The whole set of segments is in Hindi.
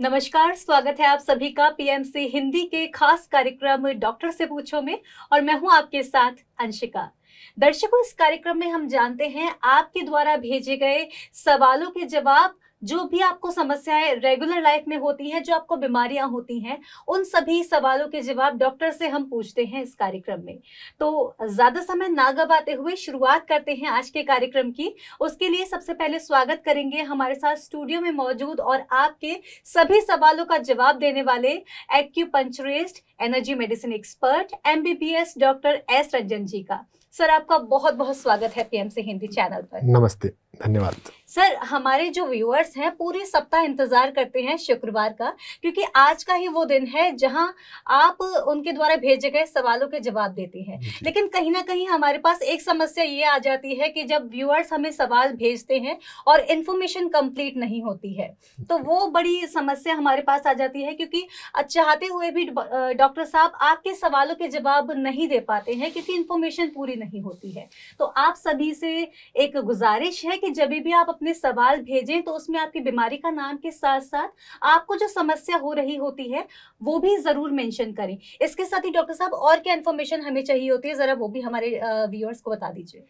नमस्कार स्वागत है आप सभी का पीएमसी हिंदी के खास कार्यक्रम डॉक्टर से पूछो में और मैं हूं आपके साथ अंशिका दर्शकों इस कार्यक्रम में हम जानते हैं आपके द्वारा भेजे गए सवालों के जवाब जो भी आपको समस्याएं रेगुलर लाइफ में होती हैं जो आपको बीमारियां होती हैं उन सभी सवालों के जवाब डॉक्टर से हम पूछते हैं इस कार्यक्रम में तो ज़्यादा समय ना गवाते हुए शुरुआत करते हैं आज के कार्यक्रम की उसके लिए सबसे पहले स्वागत करेंगे हमारे साथ स्टूडियो में मौजूद और आपके सभी सवालों का जवाब देने वाले acupuncturist energy medicine expert M doctor S Ranjan ji का सर आपका बहुत बहुत स्वागत है पीएमसी हिंदी चैनल पर नमस्ते धन्यवाद सर हमारे जो व्यूअर्स हैं पूरे सप्ताह इंतज़ार करते हैं शुक्रवार का क्योंकि आज का ही वो दिन है जहां आप उनके द्वारा भेजे गए सवालों के जवाब देती हैं लेकिन कहीं ना कहीं हमारे पास एक समस्या ये आ जाती है कि जब व्यूअर्स हमें सवाल भेजते हैं और इन्फॉर्मेशन कंप्लीट नहीं होती है तो वो बड़ी समस्या हमारे पास आ जाती है क्योंकि चाहते हुए भी डॉक्टर साहब आपके सवालों के जवाब नहीं दे पाते हैं क्योंकि इन्फॉर्मेशन पूरी नहीं होती है तो आप सभी से एक गुजारिश है कि कि जब भी आप अपने सवाल भेजें तो उसमें आपकी बीमारी का नाम के साथ साथ आपको जो समस्या हो रही होती है वो भी ज़रूर मेंशन करें इसके साथ ही डॉक्टर साहब और क्या इन्फॉर्मेशन हमें चाहिए होती है ज़रा वो भी हमारे व्यूअर्स को बता दीजिए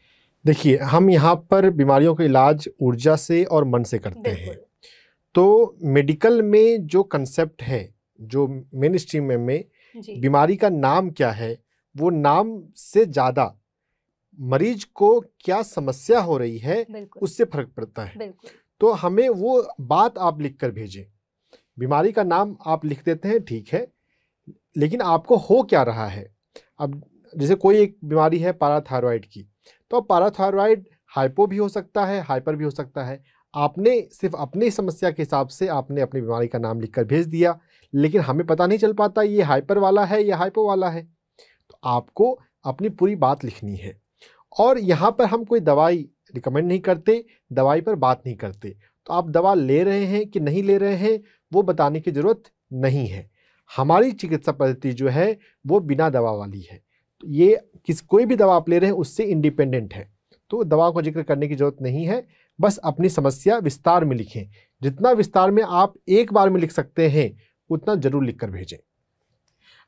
देखिए हम यहाँ पर बीमारियों का इलाज ऊर्जा से और मन से करते हैं तो मेडिकल में जो कंसेप्ट है जो मेन स्ट्रीम में, में बीमारी का नाम क्या है वो नाम से ज़्यादा मरीज को क्या समस्या हो रही है उससे फर्क पड़ता है तो हमें वो बात आप लिख कर भेजें बीमारी का नाम आप लिख देते हैं ठीक है लेकिन आपको हो क्या रहा है अब जैसे कोई एक बीमारी है पाराथायरॉयड की तो पाराथायरॉयड हाइपो भी हो सकता है हाइपर भी हो सकता है आपने सिर्फ अपनी समस्या के हिसाब से आपने अपनी बीमारी का नाम लिखकर भेज दिया लेकिन हमें पता नहीं चल पाता ये हाइपर वाला है या हाइपो वाला है तो आपको अपनी पूरी बात लिखनी है और यहाँ पर हम कोई दवाई रिकमेंड नहीं करते दवाई पर बात नहीं करते तो आप दवा ले रहे हैं कि नहीं ले रहे हैं वो बताने की ज़रूरत नहीं है हमारी चिकित्सा पद्धति जो है वो बिना दवा वाली है तो ये किस कोई भी दवा आप ले रहे हैं उससे इंडिपेंडेंट है तो दवा को जिक्र करने की ज़रूरत नहीं है बस अपनी समस्या विस्तार में लिखें जितना विस्तार में आप एक बार में लिख सकते हैं उतना ज़रूर लिख कर भेजें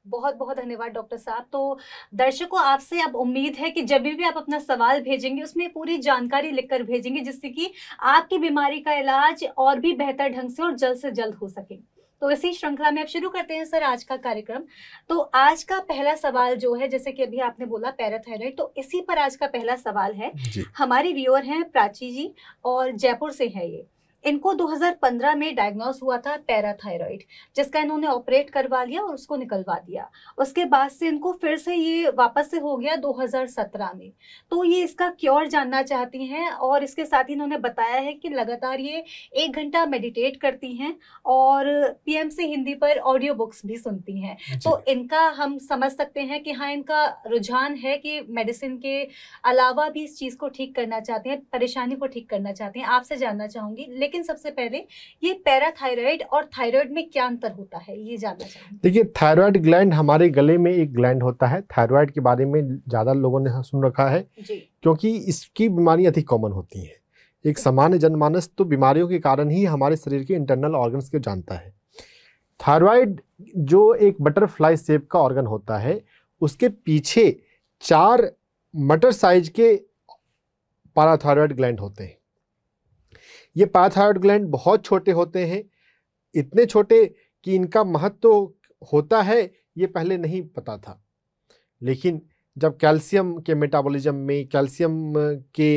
बहुत बहुत धन्यवाद डॉक्टर साहब तो दर्शकों आपसे अब उम्मीद है कि जब भी आप अपना सवाल भेजेंगे उसमें पूरी जानकारी लिखकर भेजेंगे जिससे कि आपकी बीमारी का इलाज और भी बेहतर ढंग से और जल्द से जल्द हो सके तो इसी श्रृंखला में आप शुरू करते हैं सर आज का कार्यक्रम तो आज का पहला सवाल जो है जैसे कि अभी आपने बोला पैराथायराइड तो इसी पर आज का पहला सवाल है हमारे व्यूअर हैं प्राची जी और जयपुर से है ये इनको 2015 में डायग्नोस हुआ था पैराथायरॉइड जिसका इन्होंने ऑपरेट करवा लिया और उसको निकलवा दिया उसके बाद से इनको फिर से ये वापस से हो गया 2017 में तो ये इसका क्योर जानना चाहती हैं और इसके साथ ही इन्होंने बताया है कि लगातार ये एक घंटा मेडिटेट करती हैं और पीएमसी हिंदी पर ऑडियो बुक्स भी सुनती हैं तो इनका हम समझ सकते हैं कि हाँ इनका रुझान है कि मेडिसिन के अलावा भी इस चीज़ को ठीक करना चाहते हैं परेशानी को ठीक करना चाहते हैं आपसे जानना चाहूँगी लेकिन सबसे पहले ये पैराथायराइड और थायराइड में क्या अंतर होता है ये जानना चाहिए देखिए थायराइड ग्लैंड हमारे गले में एक ग्लैंड होता है थायराइड के बारे में ज़्यादा लोगों ने सुन रखा है क्योंकि इसकी बीमारी अधिक कॉमन होती है एक सामान्य जनमानस तो बीमारियों के कारण ही हमारे शरीर के इंटरनल ऑर्गन्स को जानता है थायराइड जो एक बटरफ्लाई सेप का ऑर्गन होता है उसके पीछे चार मटर साइज के पैराथायरॉयड ग्लैंड होते हैं ये पाथायड ग्लैंड बहुत छोटे होते हैं इतने छोटे कि इनका महत्व तो होता है ये पहले नहीं पता था लेकिन जब कैल्शियम के मेटाबॉलिज्म में कैल्शियम के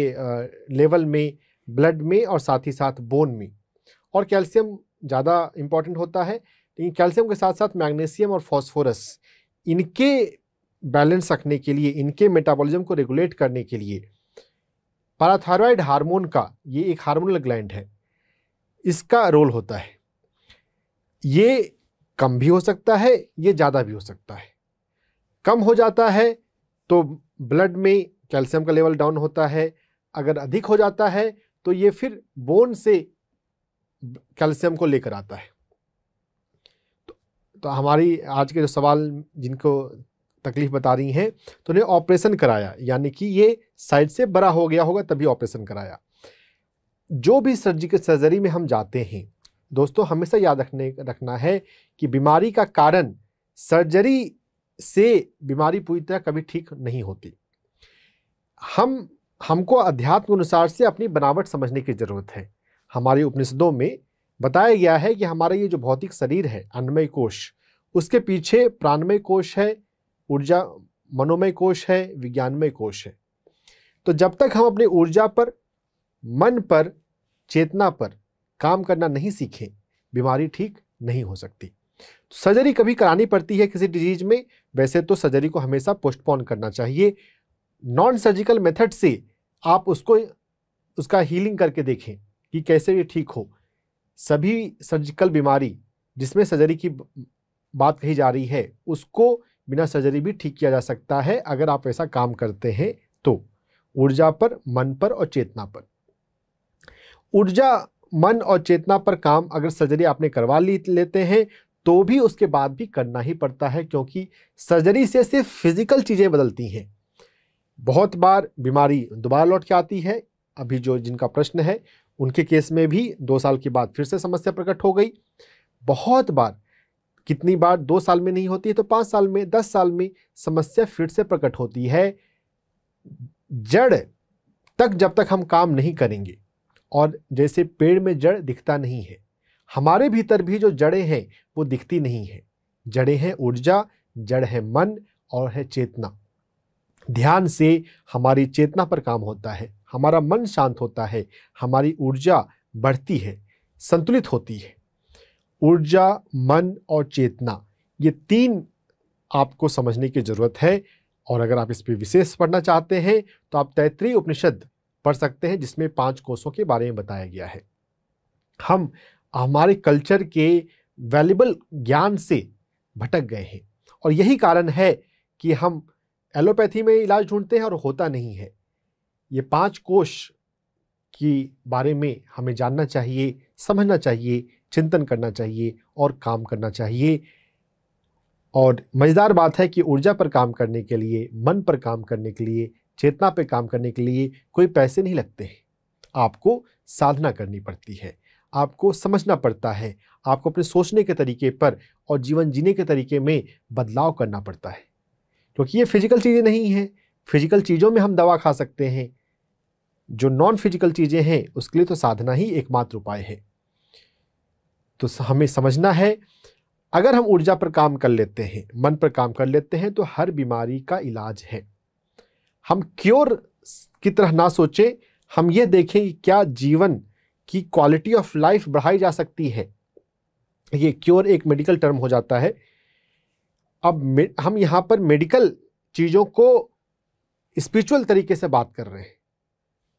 लेवल में ब्लड में और साथ ही साथ बोन में और कैल्शियम ज़्यादा इम्पॉर्टेंट होता है लेकिन कैल्शियम के साथ साथ मैग्नीशियम और फॉस्फोरस इनके बैलेंस रखने के लिए इनके मेटाबॉलिज्म को रेगुलेट करने के लिए पाराथायरॉयड हार्मोन का ये एक हार्मोनल ग्लैंड है इसका रोल होता है ये कम भी हो सकता है ये ज़्यादा भी हो सकता है कम हो जाता है तो ब्लड में कैल्शियम का लेवल डाउन होता है अगर अधिक हो जाता है तो ये फिर बोन से कैल्शियम को लेकर आता है तो, तो हमारी आज के जो सवाल जिनको तकलीफ बता रही हैं तो उन्हें ऑपरेशन कराया यानी कि ये साइड से बड़ा हो गया होगा तभी ऑपरेशन कराया जो भी सर्जिकल सर्जरी में हम जाते हैं दोस्तों हमेशा याद रखने रखना है कि बीमारी का कारण सर्जरी से बीमारी पूरी तरह कभी ठीक नहीं होती हम हमको अध्यात्म अनुसार से अपनी बनावट समझने की ज़रूरत है हमारे उपनिषदों में बताया गया है कि हमारा ये जो भौतिक शरीर है अन्नमय कोश उसके पीछे प्राणमय कोश है ऊर्जा मनोमय कोश है विज्ञानमय कोश है तो जब तक हम अपनी ऊर्जा पर मन पर चेतना पर काम करना नहीं सीखें बीमारी ठीक नहीं हो सकती तो सर्जरी कभी करानी पड़ती है किसी डिजीज में वैसे तो सर्जरी को हमेशा पोस्टपोन करना चाहिए नॉन सर्जिकल मेथड से आप उसको उसका हीलिंग करके देखें कि कैसे ये ठीक हो सभी सर्जिकल बीमारी जिसमें सर्जरी की बात कही जा रही है उसको बिना सर्जरी भी ठीक किया जा सकता है अगर आप ऐसा काम करते हैं तो ऊर्जा पर मन पर और चेतना पर ऊर्जा मन और चेतना पर काम अगर सर्जरी आपने करवा ली लेते हैं तो भी उसके बाद भी करना ही पड़ता है क्योंकि सर्जरी से सिर्फ फिज़िकल चीज़ें बदलती हैं बहुत बार बीमारी दोबारा लौट के आती है अभी जो जिनका प्रश्न है उनके केस में भी दो साल के बाद फिर से समस्या प्रकट हो गई बहुत बार कितनी बार दो साल में नहीं होती है तो पाँच साल में दस साल में समस्या फिर से प्रकट होती है जड़ तक जब तक हम काम नहीं करेंगे और जैसे पेड़ में जड़ दिखता नहीं है हमारे भीतर भी जो जड़ें हैं वो दिखती नहीं है जड़ें हैं ऊर्जा जड़ है मन और है चेतना ध्यान से हमारी चेतना पर काम होता है हमारा मन शांत होता है हमारी ऊर्जा बढ़ती है संतुलित होती है ऊर्जा मन और चेतना ये तीन आपको समझने की ज़रूरत है और अगर आप इस पर विशेष पढ़ना चाहते हैं तो आप तैतृय उपनिषद पढ़ सकते हैं जिसमें पांच कोषों के बारे में बताया गया है हम हमारे कल्चर के वैल्यूबल ज्ञान से भटक गए हैं और यही कारण है कि हम एलोपैथी में इलाज ढूंढते हैं और होता नहीं है ये पांच कोष के बारे में हमें जानना चाहिए समझना चाहिए चिंतन करना चाहिए और काम करना चाहिए और मज़ेदार बात है कि ऊर्जा पर काम करने के लिए मन पर काम करने के लिए चेतना पर काम करने के लिए कोई पैसे नहीं लगते हैं आपको साधना करनी पड़ती है आपको समझना पड़ता है आपको अपने सोचने के तरीके पर और जीवन जीने के तरीके में बदलाव करना पड़ता है क्योंकि ये फिजिकल चीज़ें नहीं हैं फिजिकल चीज़ों में हम दवा खा सकते हैं जो नॉन फिजिकल चीज़ें हैं उसके लिए तो साधना ही एकमात्र उपाय है तो हमें समझना है अगर हम ऊर्जा पर काम कर लेते हैं मन पर काम कर लेते हैं तो हर बीमारी का इलाज है हम क्योर की तरह ना सोचें हम ये देखें कि क्या जीवन की क्वालिटी ऑफ लाइफ बढ़ाई जा सकती है ये क्योर एक मेडिकल टर्म हो जाता है अब हम यहाँ पर मेडिकल चीज़ों को स्पिरिचुअल तरीके से बात कर रहे हैं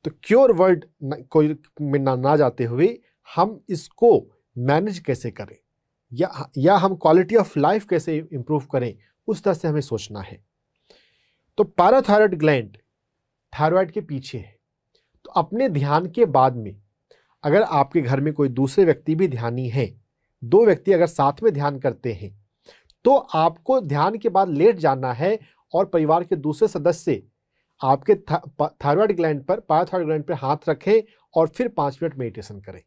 तो क्योर वर्ड को में ना, ना जाते हुए हम इसको मैनेज कैसे करें या या हम क्वालिटी ऑफ लाइफ कैसे इम्प्रूव करें उस तरह से हमें सोचना है तो पैराथायरॉयड ग्लैंड थायरॉयड के पीछे है तो अपने ध्यान के बाद में अगर आपके घर में कोई दूसरे व्यक्ति भी ध्यानी है दो व्यक्ति अगर साथ में ध्यान करते हैं तो आपको ध्यान के बाद लेट जाना है और परिवार के दूसरे सदस्य आपके थायरॉयड ग्लैंड पर पैराथायरॉयड ग्लैंड पर हाथ रखें और फिर पाँच मिनट मेडिटेशन करें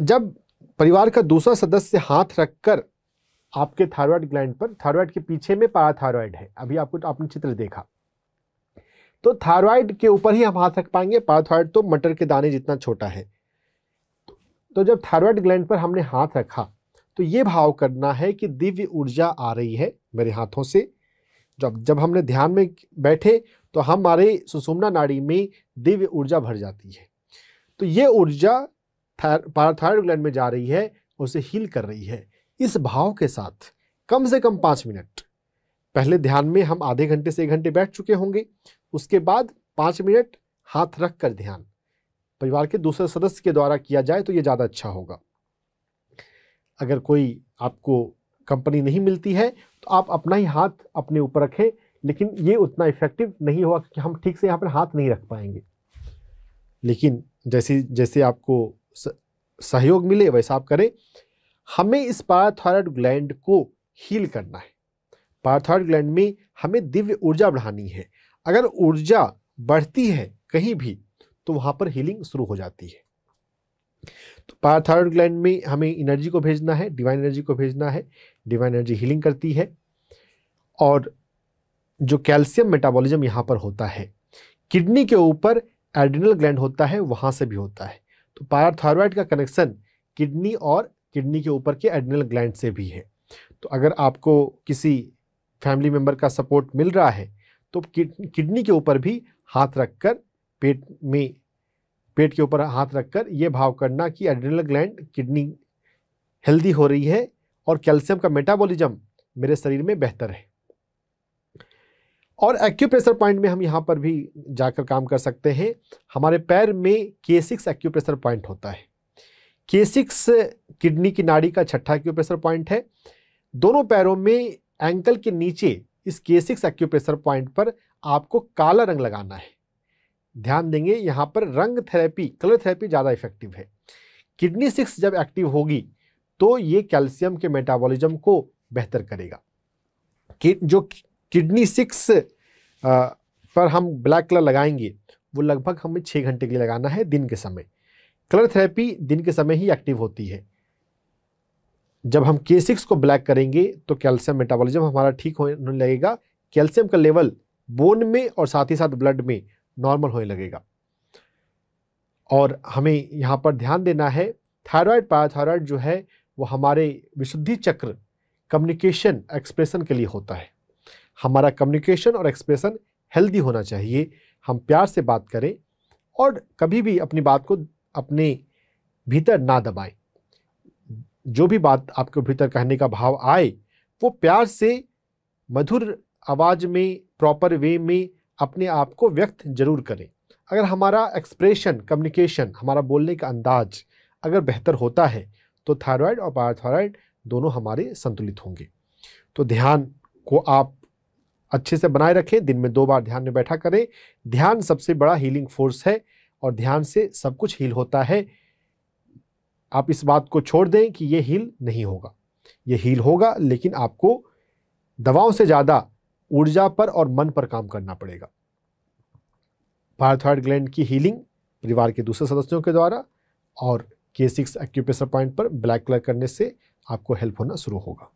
जब परिवार का दूसरा सदस्य हाथ रखकर आपके थायराइड ग्लैंड पर थायराइड के पीछे में पाराथायरॉयड है अभी आपको आपने चित्र देखा तो थायराइड के ऊपर ही हम हाथ रख पाएंगे पाराथायरॉयड तो मटर के दाने जितना छोटा है तो जब थायराइड ग्लैंड पर हमने हाथ रखा तो ये भाव करना है कि दिव्य ऊर्जा आ रही है मेरे हाथों से जब जब हमने ध्यान में बैठे तो हमारे सुषुम्ना नाड़ी में दिव्य ऊर्जा भर जाती है तो ये ऊर्जा पाराथायरॉयड ग्लैंड में जा रही है उसे हील कर रही है इस भाव के साथ कम से कम पाँच मिनट पहले ध्यान में हम आधे घंटे से एक घंटे बैठ चुके होंगे उसके बाद पाँच मिनट हाथ रख कर ध्यान परिवार के दूसरे सदस्य के द्वारा किया जाए तो ये ज़्यादा अच्छा होगा अगर कोई आपको कंपनी नहीं मिलती है तो आप अपना ही हाथ अपने ऊपर रखें लेकिन ये उतना इफेक्टिव नहीं होगा क्योंकि हम ठीक से यहाँ पर हाथ नहीं रख पाएंगे लेकिन जैसे जैसे आपको सहयोग मिले वैसा आप करें हमें इस पाराथायरॉयड ग्लैंड को हील करना है पाराथायरॉयड ग्लैंड में हमें दिव्य ऊर्जा बढ़ानी है अगर ऊर्जा बढ़ती है कहीं भी तो वहाँ पर हीलिंग शुरू हो जाती है तो पाराथायरॉयड ग्लैंड में हमें एनर्जी को भेजना है डिवाइन एनर्जी को भेजना है डिवाइन एनर्जी हीलिंग करती है और जो कैल्शियम मेटाबॉलिज्म यहाँ पर होता है किडनी के ऊपर एड्रिनल ग्लैंड होता है वहाँ से भी होता है तो पैराथायरॉयड का कनेक्शन किडनी और किडनी के ऊपर के एडनल ग्लैंड से भी है तो अगर आपको किसी फैमिली मेम्बर का सपोर्ट मिल रहा है तो किडनी के ऊपर भी हाथ रखकर पेट में पेट के ऊपर हाथ रखकर यह भाव करना कि एड्रिनल ग्लैंड किडनी हेल्दी हो रही है और कैल्शियम का मेटाबॉलिज्म मेरे शरीर में बेहतर है और एक्यूप्रेशर पॉइंट में हम यहाँ पर भी जाकर काम कर सकते हैं हमारे पैर में के सिक्स एक्यूप्रेशर पॉइंट होता है के सिक्स किडनी की नाड़ी का छठा एक्यूप्रेशर पॉइंट है दोनों पैरों में एंकल के नीचे इस के सिक्स एक्यूप्रेशर पॉइंट पर आपको काला रंग लगाना है ध्यान देंगे यहाँ पर रंग थेरेपी कलर थेरेपी ज़्यादा इफेक्टिव है किडनी सिक्स जब एक्टिव होगी तो ये कैल्शियम के मेटाबॉलिज्म को बेहतर करेगा कि जो किडनी सिक्स पर हम ब्लैक कलर लगाएंगे वो लगभग हमें छः घंटे के लिए लगाना है दिन के समय कलर थेरेपी दिन के समय ही एक्टिव होती है जब हम के सिक्स को ब्लैक करेंगे तो कैल्शियम मेटाबॉलिज्म हमारा ठीक होने लगेगा कैल्शियम का लेवल बोन में और साथ ही साथ ब्लड में नॉर्मल होने लगेगा और हमें यहाँ पर ध्यान देना है थायराइड पैराथायरॉयड जो है वो हमारे विशुद्धि चक्र कम्युनिकेशन एक्सप्रेशन के लिए होता है हमारा कम्युनिकेशन और एक्सप्रेशन हेल्दी होना चाहिए हम प्यार से बात करें और कभी भी अपनी बात को अपने भीतर ना दबाएं जो भी बात आपके भीतर कहने का भाव आए वो प्यार से मधुर आवाज़ में प्रॉपर वे में अपने आप को व्यक्त जरूर करें अगर हमारा एक्सप्रेशन कम्युनिकेशन हमारा बोलने का अंदाज अगर बेहतर होता है तो थायराइड और पैराथायराइड दोनों हमारे संतुलित होंगे तो ध्यान को आप अच्छे से बनाए रखें दिन में दो बार ध्यान में बैठा करें ध्यान सबसे बड़ा हीलिंग फोर्स है और ध्यान से सब कुछ हील होता है आप इस बात को छोड़ दें कि ये हील नहीं होगा ये हील होगा लेकिन आपको दवाओं से ज़्यादा ऊर्जा पर और मन पर काम करना पड़ेगा पायथाइड ग्लैंड की हीलिंग परिवार के दूसरे सदस्यों के द्वारा और के सिक्स एक्यूप्रेशर पॉइंट पर ब्लैक कलर करने से आपको हेल्प होना शुरू होगा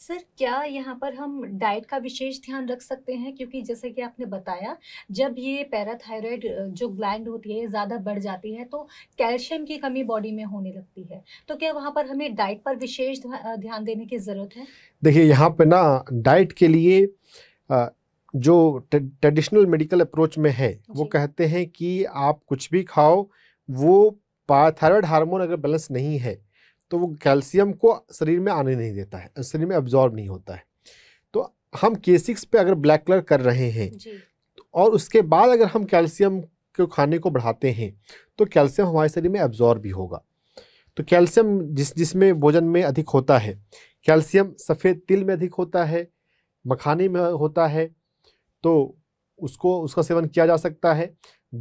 सर क्या यहाँ पर हम डाइट का विशेष ध्यान रख सकते हैं क्योंकि जैसे कि आपने बताया जब ये पैराथायरॉयड जो ग्लैंड होती है ज़्यादा बढ़ जाती है तो कैल्शियम की कमी बॉडी में होने लगती है तो क्या वहाँ पर हमें डाइट पर विशेष ध्यान देने की ज़रूरत है देखिए यहाँ पर ना डाइट के लिए आ, जो ट्रेडिशनल मेडिकल अप्रोच में है वो कहते हैं कि आप कुछ भी खाओ वो पाथायरॉयड हार्मोन अगर बैलेंस नहीं है तो वो कैल्शियम को शरीर में आने नहीं देता है शरीर में एब्जॉर्ब नहीं होता है तो हम के सिक्स पे अगर ब्लैक कलर कर रहे हैं तो और उसके बाद अगर हम कैल्शियम के खाने को बढ़ाते हैं तो कैल्शियम हमारे शरीर में एब्जॉर्ब भी होगा तो कैल्शियम जिस जिसमें भोजन में अधिक होता है कैल्शियम सफ़ेद तिल में अधिक होता है मखाने में होता है तो उसको उसका सेवन किया जा सकता है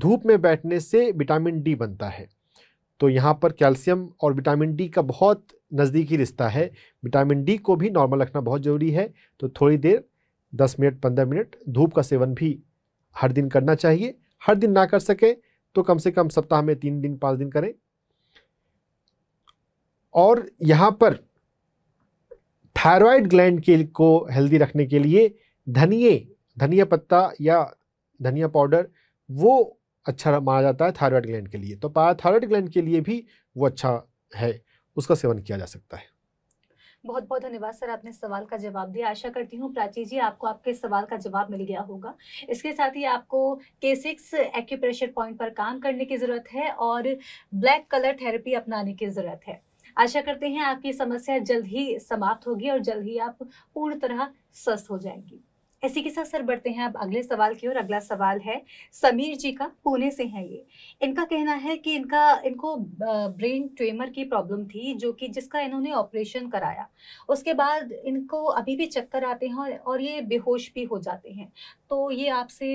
धूप में बैठने से विटामिन डी बनता है तो यहाँ पर कैल्शियम और विटामिन डी का बहुत नज़दीकी रिश्ता है विटामिन डी को भी नॉर्मल रखना बहुत ज़रूरी है तो थोड़ी देर दस मिनट पंद्रह मिनट धूप का सेवन भी हर दिन करना चाहिए हर दिन ना कर सके तो कम से कम सप्ताह में तीन दिन पाँच दिन करें और यहाँ पर थायराइड ग्लैंड के को हेल्दी रखने के लिए धनिए धनिया पत्ता या धनिया पाउडर वो अच्छा माना जाता है थायरॉयड ग्लैंड के लिए तो थायराइड ग्लैंड के लिए भी वो अच्छा है उसका सेवन किया जा सकता है बहुत बहुत धन्यवाद सर आपने सवाल का जवाब दिया आशा करती हूँ प्राची जी आपको आपके सवाल का जवाब मिल गया होगा इसके साथ ही आपको के सिक्स एक्यूप्रेशर पॉइंट पर काम करने की ज़रूरत है और ब्लैक कलर थेरेपी अपनाने की ज़रूरत है आशा करते हैं आपकी समस्या जल्द ही समाप्त होगी और जल्द ही आप पूर्ण तरह स्वस्थ हो जाएंगी इसी के साथ सर बढ़ते हैं अब अगले सवाल की ओर अगला सवाल है समीर जी का पुणे से है ये इनका कहना है कि इनका इनको ब्रेन ट्यूमर की प्रॉब्लम थी जो कि जिसका इन्होंने ऑपरेशन कराया उसके बाद इनको अभी भी चक्कर आते हैं और ये बेहोश भी हो जाते हैं तो ये आपसे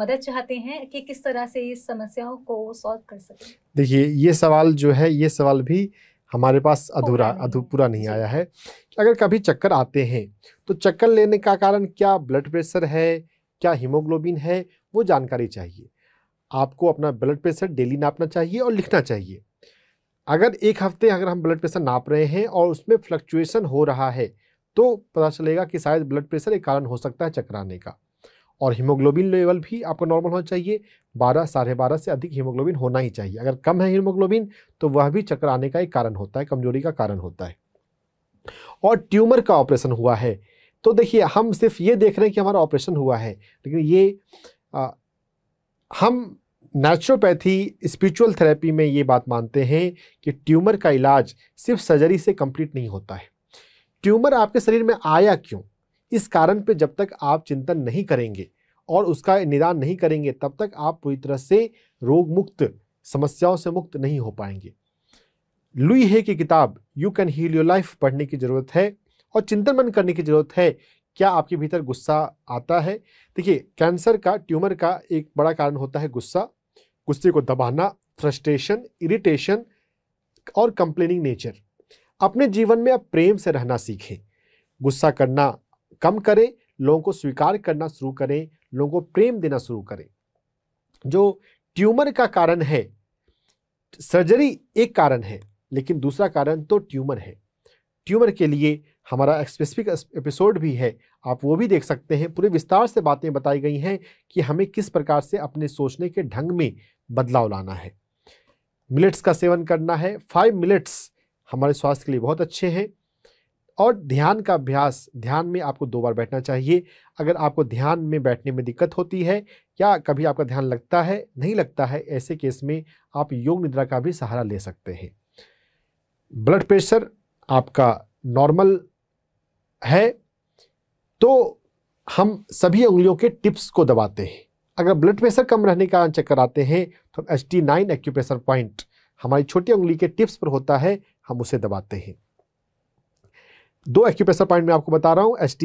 मदद चाहते हैं कि किस तरह से इस समस्याओं को सॉल्व कर सकते देखिए ये सवाल जो है ये सवाल भी हमारे पास अधूरा अधू नहीं आया है तो अगर कभी चक्कर आते हैं तो चक्कर लेने का कारण क्या ब्लड प्रेशर है क्या हीमोग्लोबिन है वो जानकारी चाहिए आपको अपना ब्लड प्रेशर डेली नापना चाहिए और लिखना चाहिए अगर एक हफ्ते अगर हम ब्लड प्रेशर नाप रहे हैं और उसमें फ्लक्चुएशन हो रहा है तो पता चलेगा कि शायद ब्लड प्रेशर एक कारण हो सकता है चक्कर आने का और हीमोग्लोबिन लेवल भी आपको नॉर्मल होना चाहिए बारह साढ़े बारह से अधिक हीमोग्लोबिन होना ही चाहिए अगर कम है हीमोग्लोबिन तो वह भी चक्कर आने का एक कारण होता है कमजोरी का कारण होता है और ट्यूमर का ऑपरेशन हुआ है तो देखिए हम सिर्फ ये देख रहे हैं कि हमारा ऑपरेशन हुआ है लेकिन ये आ, हम नेचुरोपैथी स्पिरिचुअल थेरेपी में ये बात मानते हैं कि ट्यूमर का इलाज सिर्फ सर्जरी से कंप्लीट नहीं होता है ट्यूमर आपके शरीर में आया क्यों इस कारण पे जब तक आप चिंतन नहीं करेंगे और उसका निदान नहीं करेंगे तब तक आप पूरी तरह से रोग मुक्त समस्याओं से मुक्त नहीं हो पाएंगे लुई हे की किताब you can heal your life पढ़ने की ज़रूरत है और चिंतन मन करने की ज़रूरत है क्या आपके भीतर गुस्सा आता है देखिए कैंसर का ट्यूमर का एक बड़ा कारण होता है गुस्सा गुस्से को दबाना फ्रस्ट्रेशन इरिटेशन और कंप्लेनिंग नेचर अपने जीवन में आप प्रेम से रहना सीखें गुस्सा करना कम करें लोगों को स्वीकार करना शुरू करें लोगों को प्रेम देना शुरू करें जो ट्यूमर का कारण है सर्जरी एक कारण है लेकिन दूसरा कारण तो ट्यूमर है ट्यूमर के लिए हमारा स्पेसिफिक एपिसोड भी है आप वो भी देख सकते हैं पूरे विस्तार से बातें बताई गई हैं कि हमें किस प्रकार से अपने सोचने के ढंग में बदलाव लाना है मिलेट्स का सेवन करना है फाइव मिलेट्स हमारे स्वास्थ्य के लिए बहुत अच्छे हैं और ध्यान का अभ्यास ध्यान में आपको दो बार बैठना चाहिए अगर आपको ध्यान में बैठने में दिक्कत होती है या कभी आपका ध्यान लगता है नहीं लगता है ऐसे केस में आप योग निद्रा का भी सहारा ले सकते हैं ब्लड प्रेशर आपका नॉर्मल है तो हम सभी उंगलियों के टिप्स को दबाते हैं अगर ब्लड प्रेशर कम रहने का चक्कर आते हैं तो एच टी नाइन पॉइंट हमारी छोटी उंगली के टिप्स पर होता है हम उसे दबाते हैं दो एक्यूप्रेशर पॉइंट मैं आपको बता रहा हूँ एस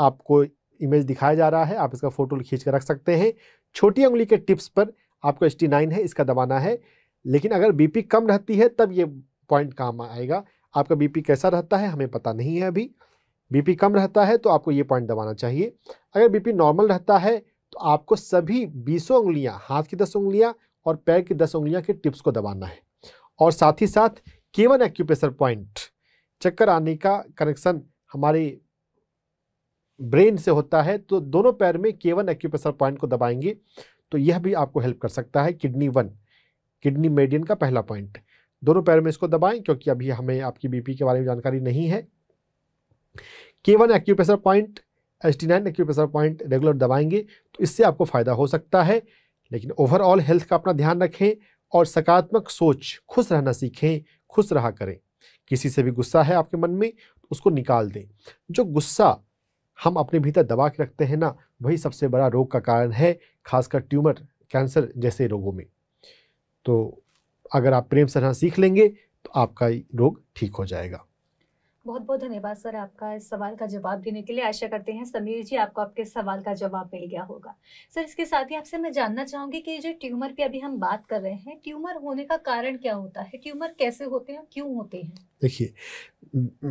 आपको इमेज दिखाया जा रहा है आप इसका फोटो खींच कर रख सकते हैं छोटी उंगली के टिप्स पर आपको एस है इसका दबाना है लेकिन अगर बी कम रहती है तब ये पॉइंट काम आएगा आपका बी कैसा रहता है हमें पता नहीं है अभी बीपी कम रहता है तो आपको ये पॉइंट दबाना चाहिए अगर बीपी नॉर्मल रहता है तो आपको सभी बीसों उंगलियां हाथ की दस उंगलियां और पैर की दस उंगलियां के टिप्स को दबाना है और साथ ही साथ केवन एक्यूप्रेशर पॉइंट चक्कर आने का कनेक्शन हमारे ब्रेन से होता है तो दोनों पैर में के वन एक्यूप्रेशर पॉइंट को दबाएंगे तो यह भी आपको हेल्प कर सकता है किडनी वन किडनी मेडियन का पहला पॉइंट दोनों पैर में इसको दबाएं क्योंकि अभी हमें आपकी बीपी के बारे में जानकारी नहीं है के one acupressure point H T nine acupressure point regular दबाएंगे तो इससे आपको फ़ायदा हो सकता है लेकिन ओवरऑल हेल्थ का अपना ध्यान रखें और सकारात्मक सोच खुश रहना सीखें खुश रहा करें किसी से भी गुस्सा है आपके मन में तो उसको निकाल दें जो गुस्सा हम अपने भीतर दबा के रखते हैं ना वही सबसे बड़ा रोग का कारण है खासकर ट्यूमर कैंसर जैसे रोगों में तो अगर आप प्रेम सरहा सीख लेंगे तो आपका रोग ठीक हो जाएगा बहुत बहुत धन्यवाद सर आपका इस सवाल का जवाब देने के लिए आशा करते हैं समीर जी आपको आपके सवाल का जवाब मिल गया होगा सर इसके साथ ही आपसे मैं जानना चाहूंगी कि जो ट्यूमर की अभी हम बात कर रहे हैं ट्यूमर होने का कारण क्या होता है ट्यूमर कैसे होते हैं क्यों होते हैं देखिए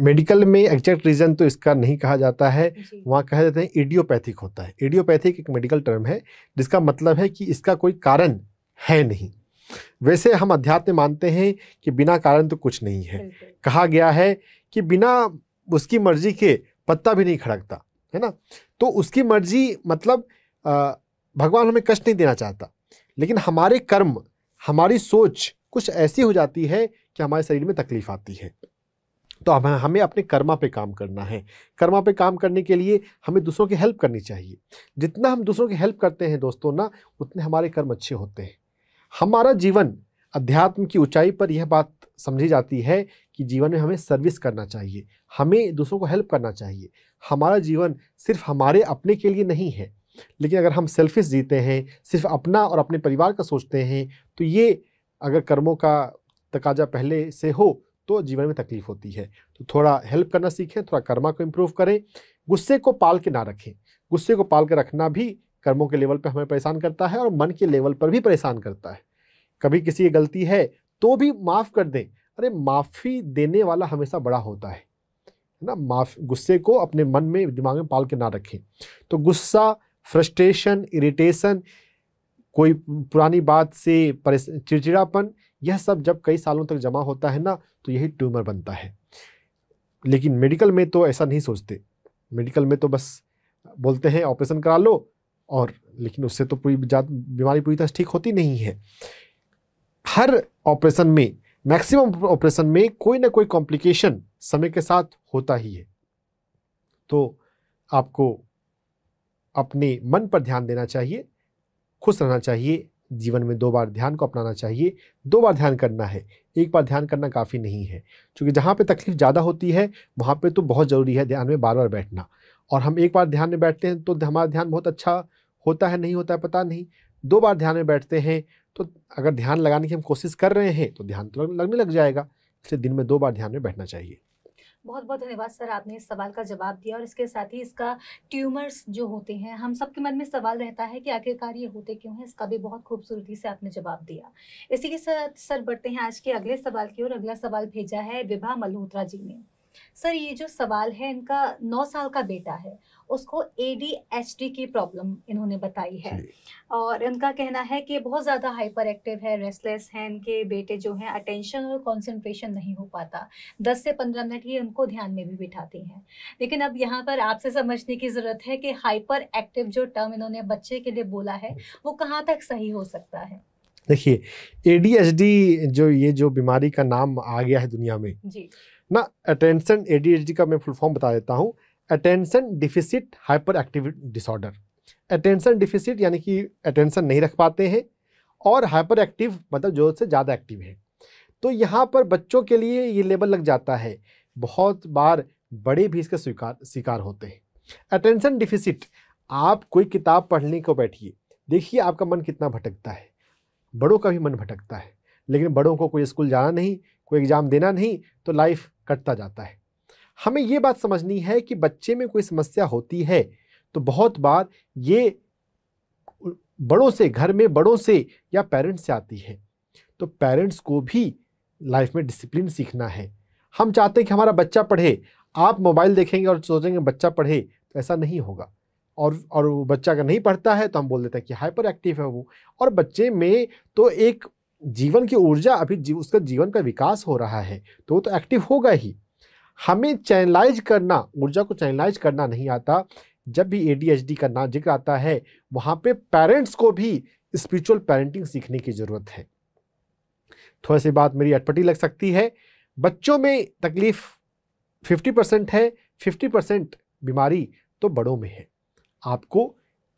मेडिकल में एग्जैक्ट रीज़न तो इसका नहीं कहा जाता है वहाँ कहा जाता है इडियोपैथिक होता है इडियोपैथिक एक मेडिकल टर्म है जिसका मतलब है कि इसका कोई कारण है नहीं वैसे हम अध्यात्म मानते हैं कि बिना कारण तो कुछ नहीं है कहा गया है कि बिना उसकी मर्जी के पत्ता भी नहीं खड़कता है ना तो उसकी मर्जी मतलब भगवान हमें कष्ट नहीं देना चाहता लेकिन हमारे कर्म हमारी सोच कुछ ऐसी हो जाती है कि हमारे शरीर में तकलीफ आती है तो हमें हमें अपने कर्मा पे काम करना है कर्मा पे काम करने के लिए हमें दूसरों की हेल्प करनी चाहिए जितना हम दूसरों की हेल्प करते हैं दोस्तों ना उतने हमारे कर्म अच्छे होते हैं हमारा जीवन अध्यात्म की ऊंचाई पर यह बात समझी जाती है कि जीवन में हमें सर्विस करना चाहिए हमें दूसरों को हेल्प करना चाहिए हमारा जीवन सिर्फ हमारे अपने के लिए नहीं है लेकिन अगर हम सेल्फिश जीते हैं सिर्फ अपना और अपने परिवार का सोचते हैं तो ये अगर कर्मों का तकाजा पहले से हो तो जीवन में तकलीफ होती है तो थोड़ा हेल्प करना सीखें थोड़ा कर्मा को इम्प्रूव करें गुस्से को पाल के ना रखें गुस्से को पाल के रखना भी कर्मों के लेवल पर हमें परेशान करता है और मन के लेवल पर भी परेशान करता है कभी किसी की गलती है तो भी माफ़ कर दें अरे माफ़ी देने वाला हमेशा बड़ा होता है है ना माफ गुस्से को अपने मन में दिमाग में पाल के ना रखें तो गुस्सा फ्रस्ट्रेशन इरिटेशन कोई पुरानी बात से चिड़चिड़ापन यह सब जब कई सालों तक जमा होता है ना तो यही ट्यूमर बनता है लेकिन मेडिकल में तो ऐसा नहीं सोचते मेडिकल में तो बस बोलते हैं ऑपरेशन करा लो और लेकिन उससे तो पूरी बीमारी पूरी तरह ठीक होती नहीं है हर ऑपरेशन में मैक्सिमम ऑपरेशन में कोई ना कोई कॉम्प्लिकेशन समय के साथ होता ही है तो आपको अपने मन पर ध्यान देना चाहिए खुश रहना चाहिए जीवन में दो बार ध्यान को अपनाना चाहिए दो बार ध्यान करना है एक बार ध्यान करना काफ़ी नहीं है क्योंकि जहाँ पे तकलीफ ज़्यादा होती है वहाँ पे तो बहुत ज़रूरी है ध्यान में बार बार बैठना और हम एक बार ध्यान में बैठते हैं तो हमारा ध्यान बहुत अच्छा होता है नहीं होता है पता नहीं दो बार ध्यान में बैठते हैं तो अगर ध्यान लगाने की हम कोशिश कर रहे हैं तो ध्यान तो लगने लग जाएगा इसलिए दिन में दो बार ध्यान में बैठना चाहिए बहुत बहुत धन्यवाद सर आपने इस सवाल का जवाब दिया और इसके साथ ही इसका ट्यूमर्स जो होते हैं हम सबके मन में सवाल रहता है कि आखिरकार ये होते क्यों हैं इसका भी बहुत खूबसूरती से आपने जवाब दिया इसी के साथ सर बढ़ते हैं आज के अगले सवाल की ओर अगला सवाल भेजा है विभा मल्होत्रा जी ने सर ये जो सवाल है इनका नौ साल का बेटा है उसको ए की प्रॉब्लम इन्होंने बताई है और इनका कहना है कि बहुत ज़्यादा हाइपर एक्टिव है रेस्टलेस हैं इनके बेटे जो हैं अटेंशन और कॉन्सेंट्रेशन नहीं हो पाता दस से पंद्रह मिनट ही उनको ध्यान में भी बिठाती हैं लेकिन अब यहाँ पर आपसे समझने की ज़रूरत है कि हाइपर एक्टिव जो टर्म इन्होंने बच्चे के लिए बोला है वो कहाँ तक सही हो सकता है देखिए एडीएचडी जो ये जो बीमारी का नाम आ गया है दुनिया में जी ना अटेंशन एडीएचडी का मैं फुल फॉर्म बता देता हूँ attention deficit hyper active disorder attention deficit यानी कि अटेंशन नहीं रख पाते हैं और हाइपर एक्टिव मतलब जो से ज़्यादा एक्टिव है तो यहाँ पर बच्चों के लिए ये लेबल लग जाता है बहुत बार बड़े भी इसका स्वीकार शिकार होते हैं अटेंशन डिफिसिट आप कोई किताब पढ़ने को बैठिए देखिए आपका मन कितना भटकता है बड़ों का भी मन भटकता है लेकिन बड़ों को कोई स्कूल जाना नहीं कोई एग्ज़ाम देना नहीं तो लाइफ कटता जाता है हमें ये बात समझनी है कि बच्चे में कोई समस्या होती है तो बहुत बार ये बड़ों से घर में बड़ों से या पेरेंट्स से आती है तो पेरेंट्स को भी लाइफ में डिसिप्लिन सीखना है हम चाहते हैं कि हमारा बच्चा पढ़े आप मोबाइल देखेंगे और सोचेंगे बच्चा पढ़े तो ऐसा नहीं होगा और और वो बच्चा अगर नहीं पढ़ता है तो हम बोल देते हैं कि हाइपर एक्टिव है वो और बच्चे में तो एक जीवन की ऊर्जा अभी जी, उसका जीवन का विकास हो रहा है तो वो तो एक्टिव होगा ही हमें चैनलाइज करना ऊर्जा को चैनलाइज करना नहीं आता जब भी ए का नाम जिक्र आता है वहाँ पे पेरेंट्स को भी स्पिरिचुअल पेरेंटिंग सीखने की ज़रूरत है थोड़ी सी बात मेरी अटपटी लग सकती है बच्चों में तकलीफ 50 परसेंट है 50 परसेंट बीमारी तो बड़ों में है आपको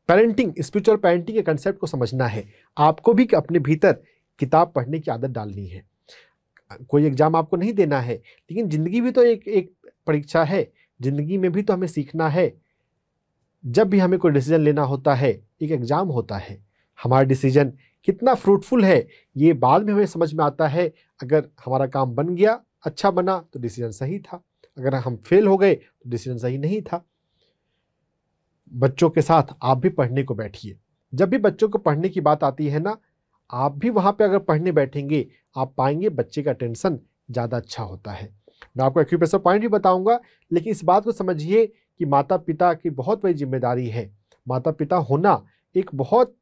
पेरेंटिंग स्पिरिचुअल पेरेंटिंग के कंसेप्ट को समझना है आपको भी अपने भीतर किताब पढ़ने की आदत डालनी है कोई एग्ज़ाम आपको नहीं देना है लेकिन ज़िंदगी भी तो एक एक परीक्षा है ज़िंदगी में भी तो हमें सीखना है जब भी हमें कोई डिसीज़न लेना होता है एक एग्ज़ाम होता है हमारा डिसीज़न कितना फ्रूटफुल है ये बाद में हमें समझ में आता है अगर हमारा काम बन गया अच्छा बना तो डिसीज़न सही था अगर हम फेल हो गए तो डिसीज़न सही नहीं था बच्चों के साथ आप भी पढ़ने को बैठिए जब भी बच्चों को पढ़ने की बात आती है ना आप भी वहाँ पे अगर पढ़ने बैठेंगे आप पाएंगे बच्चे का टेंशन ज़्यादा अच्छा होता है मैं आपको एक्यूप्रेशर पॉइंट भी बताऊंगा लेकिन इस बात को समझिए कि माता पिता की बहुत बड़ी जिम्मेदारी है माता पिता होना एक बहुत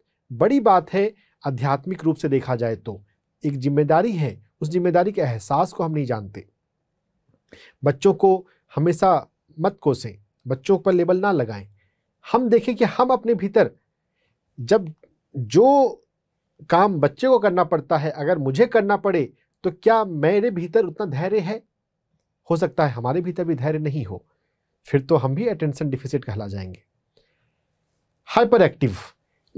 बड़ी बात है आध्यात्मिक रूप से देखा जाए तो एक जिम्मेदारी है उस जिम्मेदारी के एहसास को हम नहीं जानते बच्चों को हमेशा मत कोसें बच्चों पर लेबल ना लगाएं हम देखें कि हम अपने भीतर जब जो काम बच्चे को करना पड़ता है अगर मुझे करना पड़े तो क्या मेरे भीतर उतना धैर्य है हो सकता है हमारे भीतर भी धैर्य नहीं हो फिर तो हम भी अटेंशन डिफिसिट कहला जाएंगे हाइपर एक्टिव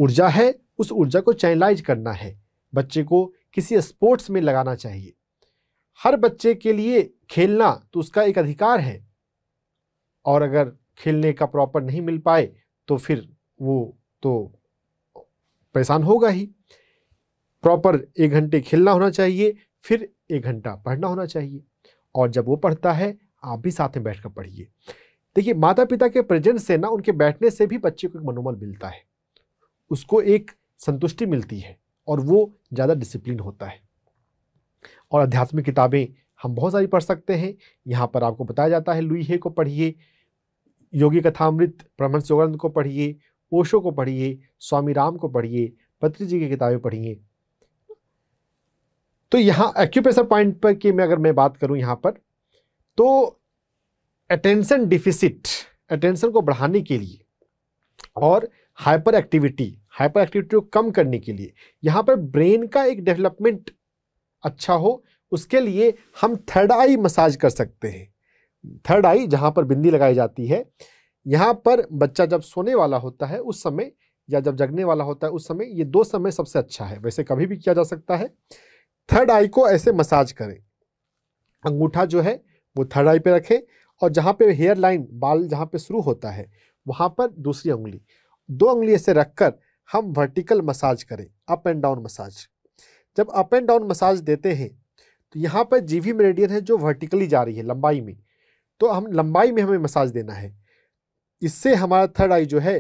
ऊर्जा है उस ऊर्जा को चैनलाइज करना है बच्चे को किसी स्पोर्ट्स में लगाना चाहिए हर बच्चे के लिए खेलना तो उसका एक अधिकार है और अगर खेलने का प्रॉपर नहीं मिल पाए तो फिर वो तो परेशान होगा ही प्रॉपर एक घंटे खेलना होना चाहिए फिर एक घंटा पढ़ना होना चाहिए और जब वो पढ़ता है आप भी साथ में बैठकर पढ़िए देखिए माता पिता के प्रेजेंस से ना उनके बैठने से भी बच्चे को एक मनोबल मिलता है उसको एक संतुष्टि मिलती है और वो ज़्यादा डिसिप्लिन होता है और आध्यात्मिक किताबें हम बहुत सारी पढ़ सकते हैं यहाँ पर आपको बताया जाता है लुई को पढ़िए योगी कथामृत ब्रह्मंस योगानंद को पढ़िए ओशो को पढ़िए स्वामी राम को पढ़िए पत्री जी की किताबें पढ़िए तो यहाँ एक्यूप्रेशर पॉइंट पर की मैं अगर मैं बात करूँ यहाँ पर तो अटेंशन डिफिसिट अटेंशन को बढ़ाने के लिए और हाइपर एक्टिविटी हाइपर एक्टिविटी को कम करने के लिए यहाँ पर ब्रेन का एक डेवलपमेंट अच्छा हो उसके लिए हम थर्ड आई मसाज कर सकते हैं थर्ड आई जहाँ पर बिंदी लगाई जाती है यहाँ पर बच्चा जब सोने वाला होता है उस समय या जब जगने वाला होता है उस समय ये दो समय सबसे अच्छा है वैसे कभी भी किया जा सकता है थर्ड आई को ऐसे मसाज करें अंगूठा जो है वो थर्ड आई पे रखें और जहाँ पे हेयर लाइन बाल जहाँ पे शुरू होता है वहाँ पर दूसरी उंगली दो उंगली ऐसे रखकर हम वर्टिकल मसाज करें अप एंड डाउन मसाज जब अप एंड डाउन मसाज देते हैं तो यहाँ पर जीवी मेरेडियन है जो वर्टिकली जा रही है लंबाई में तो हम लंबाई में हमें मसाज देना है इससे हमारा थर्ड आई जो है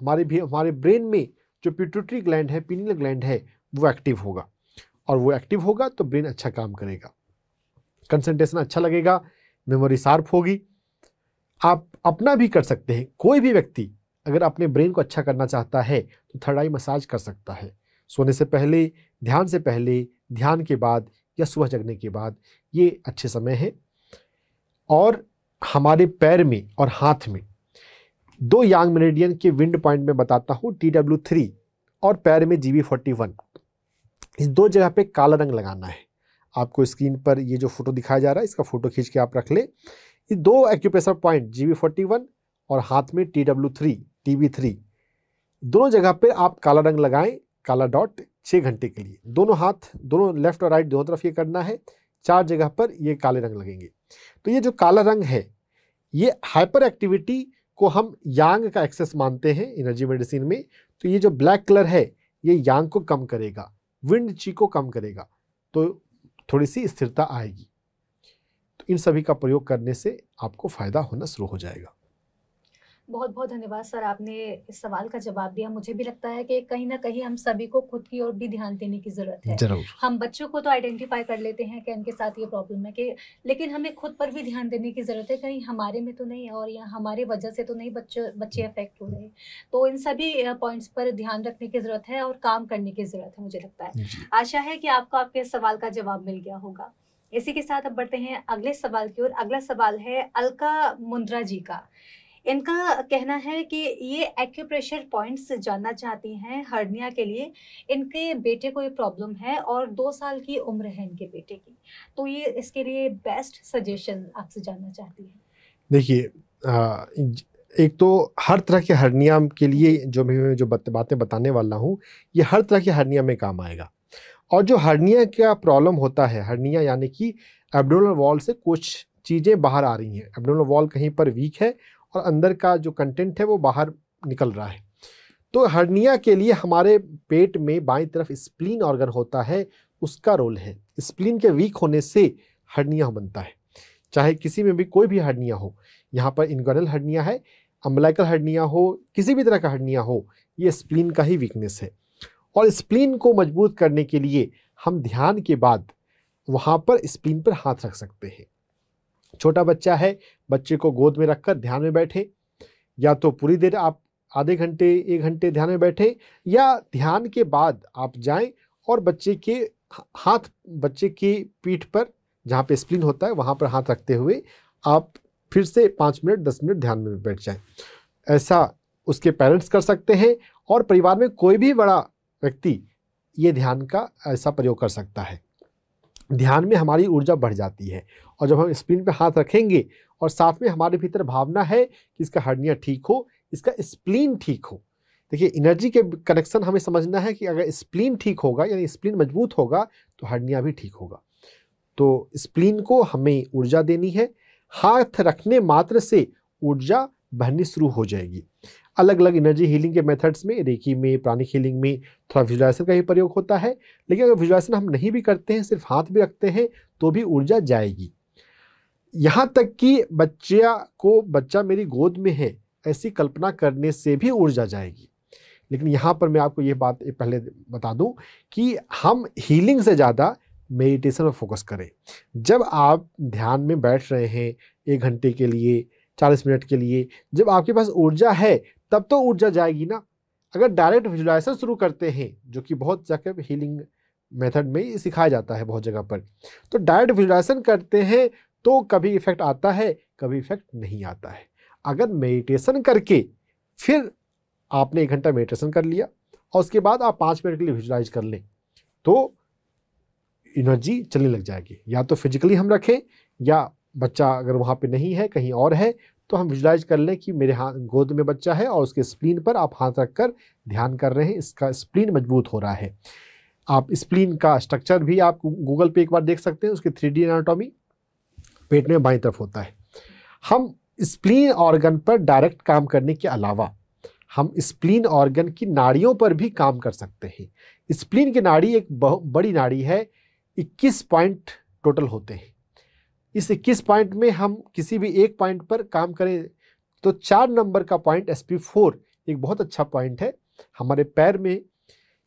हमारे भी हमारे ब्रेन में जो पिट्यूटरी ग्लैंड है पिनियल ग्लैंड है वो एक्टिव होगा और वो एक्टिव होगा तो ब्रेन अच्छा काम करेगा कंसंट्रेशन अच्छा लगेगा मेमोरी शार्प होगी आप अपना भी कर सकते हैं कोई भी व्यक्ति अगर अपने ब्रेन को अच्छा करना चाहता है तो थर्ड आई मसाज कर सकता है सोने से पहले ध्यान से पहले ध्यान के बाद या सुबह जगने के बाद ये अच्छे समय है और हमारे पैर में और हाथ में दो यांग मेरेडियन के विंड पॉइंट में बताता हूँ टी डब्ल्यू थ्री और पैर में जी बी फोर्टी वन इस दो जगह पे काला रंग लगाना है आपको स्क्रीन पर ये जो फोटो दिखाया जा रहा है इसका फोटो खींच के आप रख लें ये दो acupressure point G forty one और हाथ में T W three T three दोनों जगह पर आप काला रंग लगाएं काला डॉट छः घंटे के लिए दोनों हाथ दोनों लेफ्ट और राइट दोनों तरफ ये करना है चार जगह पर ये काले रंग लगेंगे तो ये जो काला रंग है ये हाइपर एक्टिविटी को हम यांग का एक्सेस मानते हैं एनर्जी मेडिसिन में तो ये जो ब्लैक कलर है ये यांग को कम करेगा विंड ची को कम करेगा तो थोड़ी सी स्थिरता आएगी तो इन सभी का प्रयोग करने से आपको फ़ायदा होना शुरू हो जाएगा बहुत बहुत धन्यवाद सर आपने इस सवाल का जवाब दिया मुझे भी लगता है कि कहीं ना कहीं हम सभी को खुद की ओर भी ध्यान देने की जरूरत है हम बच्चों को तो आइडेंटिफाई कर लेते हैं कि इनके साथ ये प्रॉब्लम है कि लेकिन हमें खुद पर भी ध्यान देने की जरूरत है कहीं हमारे में तो नहीं है और या हमारे वजह से तो नहीं बच्चे बच्चे हम्म। अफेक्ट हो रहे तो इन सभी पॉइंट्स पर ध्यान रखने की जरूरत है और काम करने की जरूरत है मुझे लगता है आशा है कि आपको आपके सवाल का जवाब मिल गया होगा इसी के साथ अब बढ़ते हैं अगले सवाल की ओर अगला सवाल है अलका मुंद्रा जी का इनका कहना है कि ये एक्यूप्रेशर पॉइंट्स जानना चाहती हैं हर्निया के लिए इनके बेटे को ये प्रॉब्लम है और दो साल की उम्र है इनके बेटे की तो ये इसके लिए बेस्ट सजेशन आपसे जानना चाहती है देखिए एक तो हर तरह के हर्निया के लिए जो मैं जो बातें बताने वाला हूँ ये हर तरह के हर्निया में काम आएगा और जो हर्निया का प्रॉब्लम होता है हर्निया यानी कि एबडोनल वॉल से कुछ चीज़ें बाहर आ रही हैं एबडोनल वॉल कहीं पर वीक है और अंदर का जो कंटेंट है वो बाहर निकल रहा है तो हर्निया के लिए हमारे पेट में बाई तरफ स्प्लीन ऑर्गन होता है उसका रोल है स्प्लीन के वीक होने से हर्निया बनता है चाहे किसी में भी कोई भी हर्निया हो यहाँ पर इनगोनल हर्निया है अम्बलाइकल हर्निया हो किसी भी तरह का हर्निया हो ये स्प्लीन का ही वीकनेस है और स्प्लीन को मजबूत करने के लिए हम ध्यान के बाद वहाँ पर स्प्लीन पर हाथ रख सकते हैं छोटा बच्चा है बच्चे को गोद में रखकर ध्यान में बैठे या तो पूरी देर आप आधे घंटे एक घंटे ध्यान में बैठे या ध्यान के बाद आप जाएं और बच्चे के हाथ बच्चे की पीठ पर जहाँ पे स्प्लिन होता है वहाँ पर हाथ रखते हुए आप फिर से पाँच मिनट दस मिनट ध्यान में बैठ जाएं ऐसा उसके पेरेंट्स कर सकते हैं और परिवार में कोई भी बड़ा व्यक्ति ये ध्यान का ऐसा प्रयोग कर सकता है ध्यान में हमारी ऊर्जा बढ़ जाती है और जब हम स्प्रिन पे हाथ रखेंगे और साथ में हमारे भीतर भावना है कि इसका हड्डिया ठीक हो इसका स्प्लीन ठीक हो देखिए एनर्जी के कनेक्शन हमें समझना है कि अगर स्प्लीन ठीक होगा यानी स्प्लीन मजबूत होगा तो हड्डियाँ भी ठीक होगा तो स्प्लीन को हमें ऊर्जा देनी है हाथ रखने मात्र से ऊर्जा बहनी शुरू हो जाएगी अलग अलग एनर्जी हीलिंग के मेथड्स में रेकी में प्राणिक हीलिंग में थोड़ा विजुलाइसन का ही प्रयोग होता है लेकिन अगर विजुलाइसन हम नहीं भी करते हैं सिर्फ हाथ भी रखते हैं तो भी ऊर्जा जाएगी यहाँ तक कि बच्चा को बच्चा मेरी गोद में है ऐसी कल्पना करने से भी ऊर्जा जाएगी लेकिन यहाँ पर मैं आपको ये बात पहले बता दूँ कि हम हीलिंग से ज़्यादा मेडिटेशन पर फोकस करें जब आप ध्यान में बैठ रहे हैं एक घंटे के लिए चालीस मिनट के लिए जब आपके पास ऊर्जा है तब तो ऊर्जा जाएगी ना अगर डायरेक्ट विजुलाइजेशन शुरू करते हैं जो कि बहुत जगह हीलिंग मेथड में सिखाया जाता है बहुत जगह पर तो डायरेक्ट विजुलाइजेशन करते हैं तो कभी इफेक्ट आता है कभी इफेक्ट नहीं आता है अगर मेडिटेशन करके फिर आपने एक घंटा मेडिटेशन कर लिया और उसके बाद आप पाँच मिनट के लिए विजुलाइज कर लें तो एनर्जी चलने लग जाएगी या तो फिजिकली हम रखें या बच्चा अगर वहाँ पे नहीं है कहीं और है तो हम विजुलाइज कर लें कि मेरे हाथ गोद में बच्चा है और उसके स्प्लीन पर आप हाथ रख कर ध्यान कर रहे हैं इसका स्प्लीन मजबूत हो रहा है आप स्प्लीन का स्ट्रक्चर भी आप गूगल पे एक बार देख सकते हैं उसकी थ्री डी एनाटोमी पेट में बाई तरफ होता है हम स्प्लीन ऑर्गन पर डायरेक्ट काम करने के अलावा हम स्प्लीन ऑर्गन की नाड़ियों पर भी काम कर सकते हैं स्प्लीन की नाड़ी एक बड़ी नाड़ी है 21 पॉइंट टोटल होते हैं इस इक्कीस पॉइंट में हम किसी भी एक पॉइंट पर काम करें तो चार नंबर का पॉइंट एस पी फोर एक बहुत अच्छा पॉइंट है हमारे पैर में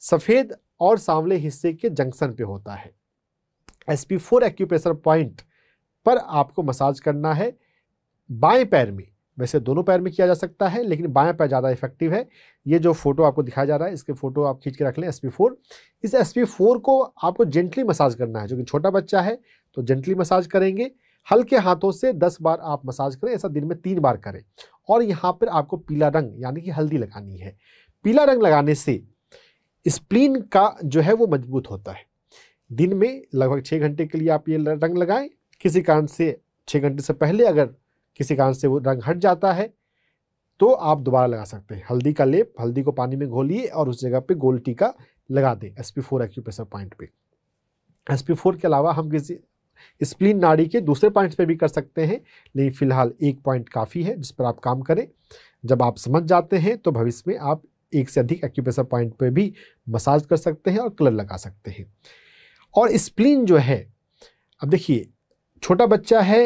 सफ़ेद और सांवले हिस्से के जंक्शन पे होता है S P four acupressure point पर आपको मसाज करना है बाएं पैर में वैसे दोनों पैर में किया जा सकता है लेकिन बाया पैर ज़्यादा इफेक्टिव है ये जो फोटो आपको दिखाया जा रहा है इसके फोटो आप खींच के रख लें एस पी फोर इस एस फोर को आपको जेंटली मसाज करना है जो कि छोटा बच्चा है तो जेंटली मसाज करेंगे हल्के हाथों से दस बार आप मसाज करें ऐसा दिन में तीन बार करें और यहाँ पर आपको पीला रंग यानी कि हल्दी लगानी है पीला रंग लगाने से स्प्लीन का जो है वो मजबूत होता है दिन में लगभग छः घंटे के लिए आप ये रंग लगाएं किसी कारण से छः घंटे से पहले अगर किसी कारण से वो रंग हट जाता है तो आप दोबारा लगा सकते हैं हल्दी का लेप हल्दी को पानी में घोलिए और उस जगह पे गोल टीका लगा दें S P four acupressure point पे एस पी फोर के अलावा हम किसी स्प्लीन नाड़ी के दूसरे पॉइंट्स पे भी कर सकते हैं लेकिन फिलहाल एक पॉइंट काफ़ी है जिस पर आप काम करें जब आप समझ जाते हैं तो भविष्य में आप एक से अधिक एक्यूप्रेशर पॉइंट पे भी मसाज कर सकते हैं और कलर लगा सकते हैं और स्प्लीन जो है अब देखिए छोटा बच्चा है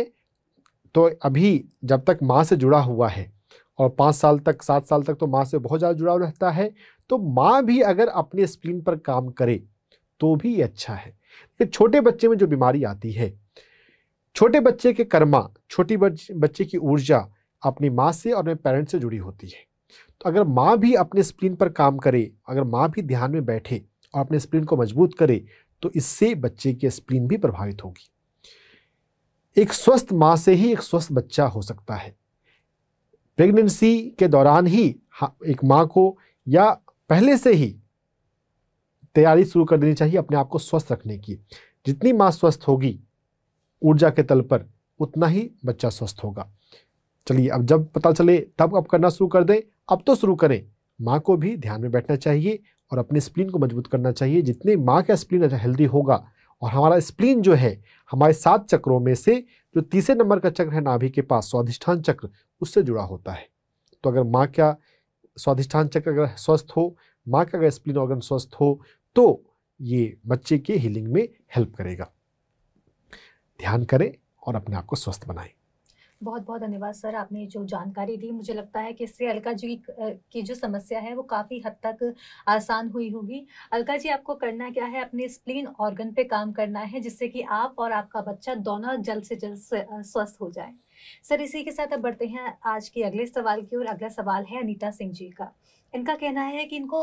तो अभी जब तक माँ से जुड़ा हुआ है और पाँच साल तक सात साल तक तो माँ से बहुत ज़्यादा जुड़ाव रहता है तो माँ भी अगर अपने स्क्रीन पर काम करे तो भी अच्छा है छोटे बच्चे में जो बीमारी आती है छोटे बच्चे के कर्मा छोटी बच्चे की ऊर्जा अपनी माँ से और अपने पेरेंट्स से जुड़ी होती है तो अगर माँ भी अपने स्क्रीन पर काम करे अगर माँ भी ध्यान में बैठे और अपने स्प्रीन को मजबूत करे तो इससे बच्चे की स्प्रीन भी प्रभावित होगी एक स्वस्थ माँ से ही एक स्वस्थ बच्चा हो सकता है प्रेगनेंसी के दौरान ही एक माँ को या पहले से ही तैयारी शुरू कर देनी चाहिए अपने आप को स्वस्थ रखने की जितनी माँ स्वस्थ होगी ऊर्जा के तल पर उतना ही बच्चा स्वस्थ होगा चलिए अब जब पता चले तब अब करना शुरू कर दें अब तो शुरू करें माँ को भी ध्यान में बैठना चाहिए और अपने स्प्लिन को मजबूत करना चाहिए जितने माँ का स्प्लीन हेल्दी होगा और हमारा स्प्लीन जो है हमारे सात चक्रों में से जो तीसरे नंबर का चक्र है नाभि के पास स्वाधिष्ठान चक्र उससे जुड़ा होता है तो अगर माँ का स्वाधिष्ठान चक्र अगर स्वस्थ हो माँ का अगर स्प्लीन ऑर्गन स्वस्थ हो तो ये बच्चे के हीलिंग में हेल्प करेगा ध्यान करें और अपने आप को स्वस्थ बनाएं बहुत बहुत धन्यवाद सर आपने जो जानकारी दी मुझे लगता है कि इससे अलका जी की जो समस्या है वो काफ़ी हद तक आसान हुई होगी अलका जी आपको करना क्या है अपने स्प्लीन ऑर्गन पे काम करना है जिससे कि आप और आपका बच्चा दोनों जल्द से जल्द स्वस्थ हो जाए सर इसी के साथ अब बढ़ते हैं आज के अगले सवाल की ओर अगला सवाल है अनीता सिंह जी का इनका कहना है कि इनको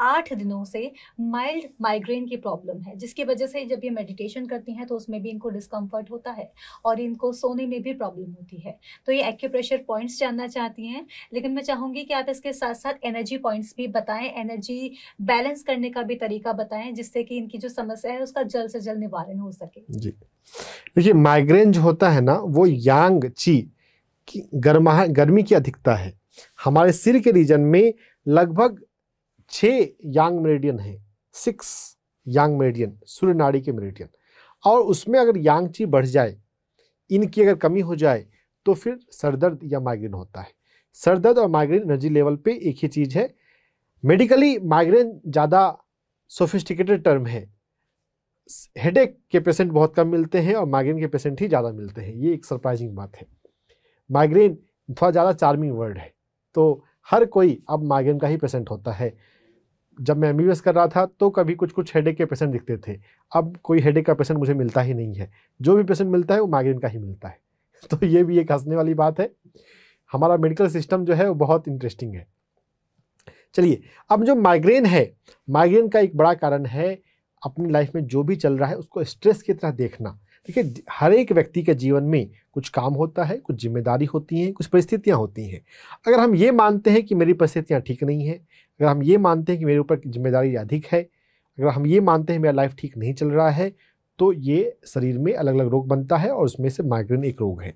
आठ दिनों से माइल्ड माइग्रेन की प्रॉब्लम है जिसकी वजह से जब ये मेडिटेशन करती हैं तो उसमें भी इनको डिस्कम्फर्ट होता है और इनको सोने में भी प्रॉब्लम होती है तो ये एक्यूप्रेशर पॉइंट्स जानना चाहती हैं लेकिन मैं चाहूँगी कि आप इसके साथ साथ एनर्जी पॉइंट्स भी बताएं एनर्जी बैलेंस करने का भी तरीका बताएं जिससे कि इनकी जो समस्या है उसका जल्द से जल्द निवारण हो सके जी देखिए माइग्रेन जो होता है ना वो यांग ची की गर्मा गर्मी की अधिकता है हमारे सिर के रीजन में लगभग छः यांग मेरिडियन है सिक्स यांग मेरिडियन सूर्य नाड़ी के मेरिडियन और उसमें अगर ची बढ़ जाए इनकी अगर कमी हो जाए तो फिर सरदर्द या माइग्रेन होता है सरदर्द और माइग्रेन एनर्जी लेवल पे एक ही चीज़ है मेडिकली माइग्रेन ज़्यादा सोफिस्टिकेटेड टर्म है हेडेक के पेशेंट बहुत कम मिलते हैं और माइग्रेन के पेशेंट ही ज़्यादा मिलते हैं ये एक सरप्राइजिंग बात है माइग्रेन थोड़ा ज़्यादा चार्मिंग वर्ड है तो हर कोई अब माइग्रेन का ही पेशेंट होता है जब मैं एम कर रहा था तो कभी कुछ कुछ हेडेक के पेशेंट दिखते थे अब कोई हेडेक का पेशेंट मुझे मिलता ही नहीं है जो भी पेशेंट मिलता है वो माइग्रेन का ही मिलता है तो ये भी एक हंसने वाली बात है हमारा मेडिकल सिस्टम जो है वो बहुत इंटरेस्टिंग है चलिए अब जो माइग्रेन है माइग्रेन का एक बड़ा कारण है अपनी लाइफ में जो भी चल रहा है उसको स्ट्रेस की तरह देखना देखिए हर एक व्यक्ति के जीवन में कुछ काम होता है कुछ जिम्मेदारी होती है कुछ परिस्थितियाँ होती हैं अगर हम ये मानते हैं कि मेरी परिस्थितियाँ ठीक नहीं हैं अगर हम ये मानते हैं कि मेरे ऊपर जिम्मेदारी अधिक है अगर हम ये मानते हैं मेरा लाइफ ठीक नहीं चल रहा है तो ये शरीर में अलग अलग रोग बनता है और उसमें से माइग्रेन एक रोग है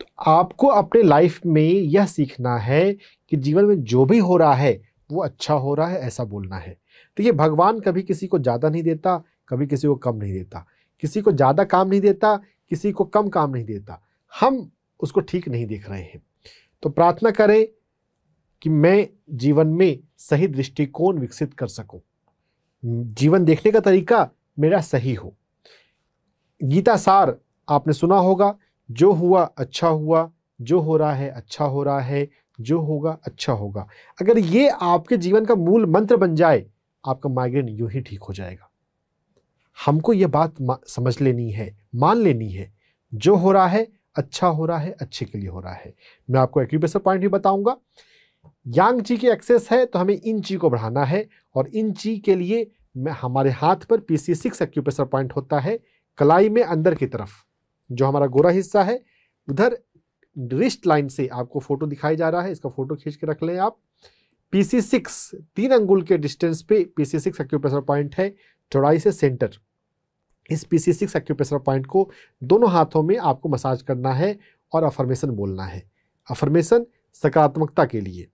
तो आपको अपने लाइफ में यह सीखना है कि जीवन में जो भी हो रहा है वो अच्छा हो रहा है ऐसा बोलना है तो ये भगवान कभी किसी को ज़्यादा नहीं देता कभी किसी को कम नहीं देता किसी को ज़्यादा काम नहीं देता किसी को कम काम नहीं देता हम उसको ठीक नहीं देख रहे हैं तो प्रार्थना करें कि मैं जीवन में सही दृष्टिकोण विकसित कर सकूं जीवन देखने का तरीका मेरा सही हो गीता सार आपने सुना होगा जो हुआ अच्छा हुआ जो हो रहा है अच्छा हो रहा है जो होगा अच्छा होगा अगर ये आपके जीवन का मूल मंत्र बन जाए आपका माइग्रेन यूं ही ठीक हो जाएगा हमको ये बात समझ लेनी है मान लेनी है जो हो रहा है अच्छा हो रहा है अच्छे के लिए हो रहा है मैं आपको एक्यूप्रेशर पॉइंट भी बताऊंगा यांग ची की एक्सेस है तो हमें इन ची को बढ़ाना है और इन ची के लिए हमारे हाथ पर P C six acupressure point होता है कलाई में अंदर की तरफ जो हमारा गोरा हिस्सा है उधर रिस्ट लाइन से आपको फोटो दिखाई जा रहा है इसका फोटो खींच के रख लें आप पी सी सिक्स तीन अंगुल के डिस्टेंस पे P C six acupressure point है चौड़ाई से सेंटर इस P C six acupressure point को दोनों हाथों में आपको मसाज करना है और अफर्मेशन बोलना है अफर्मेशन सकारात्मकता के लिए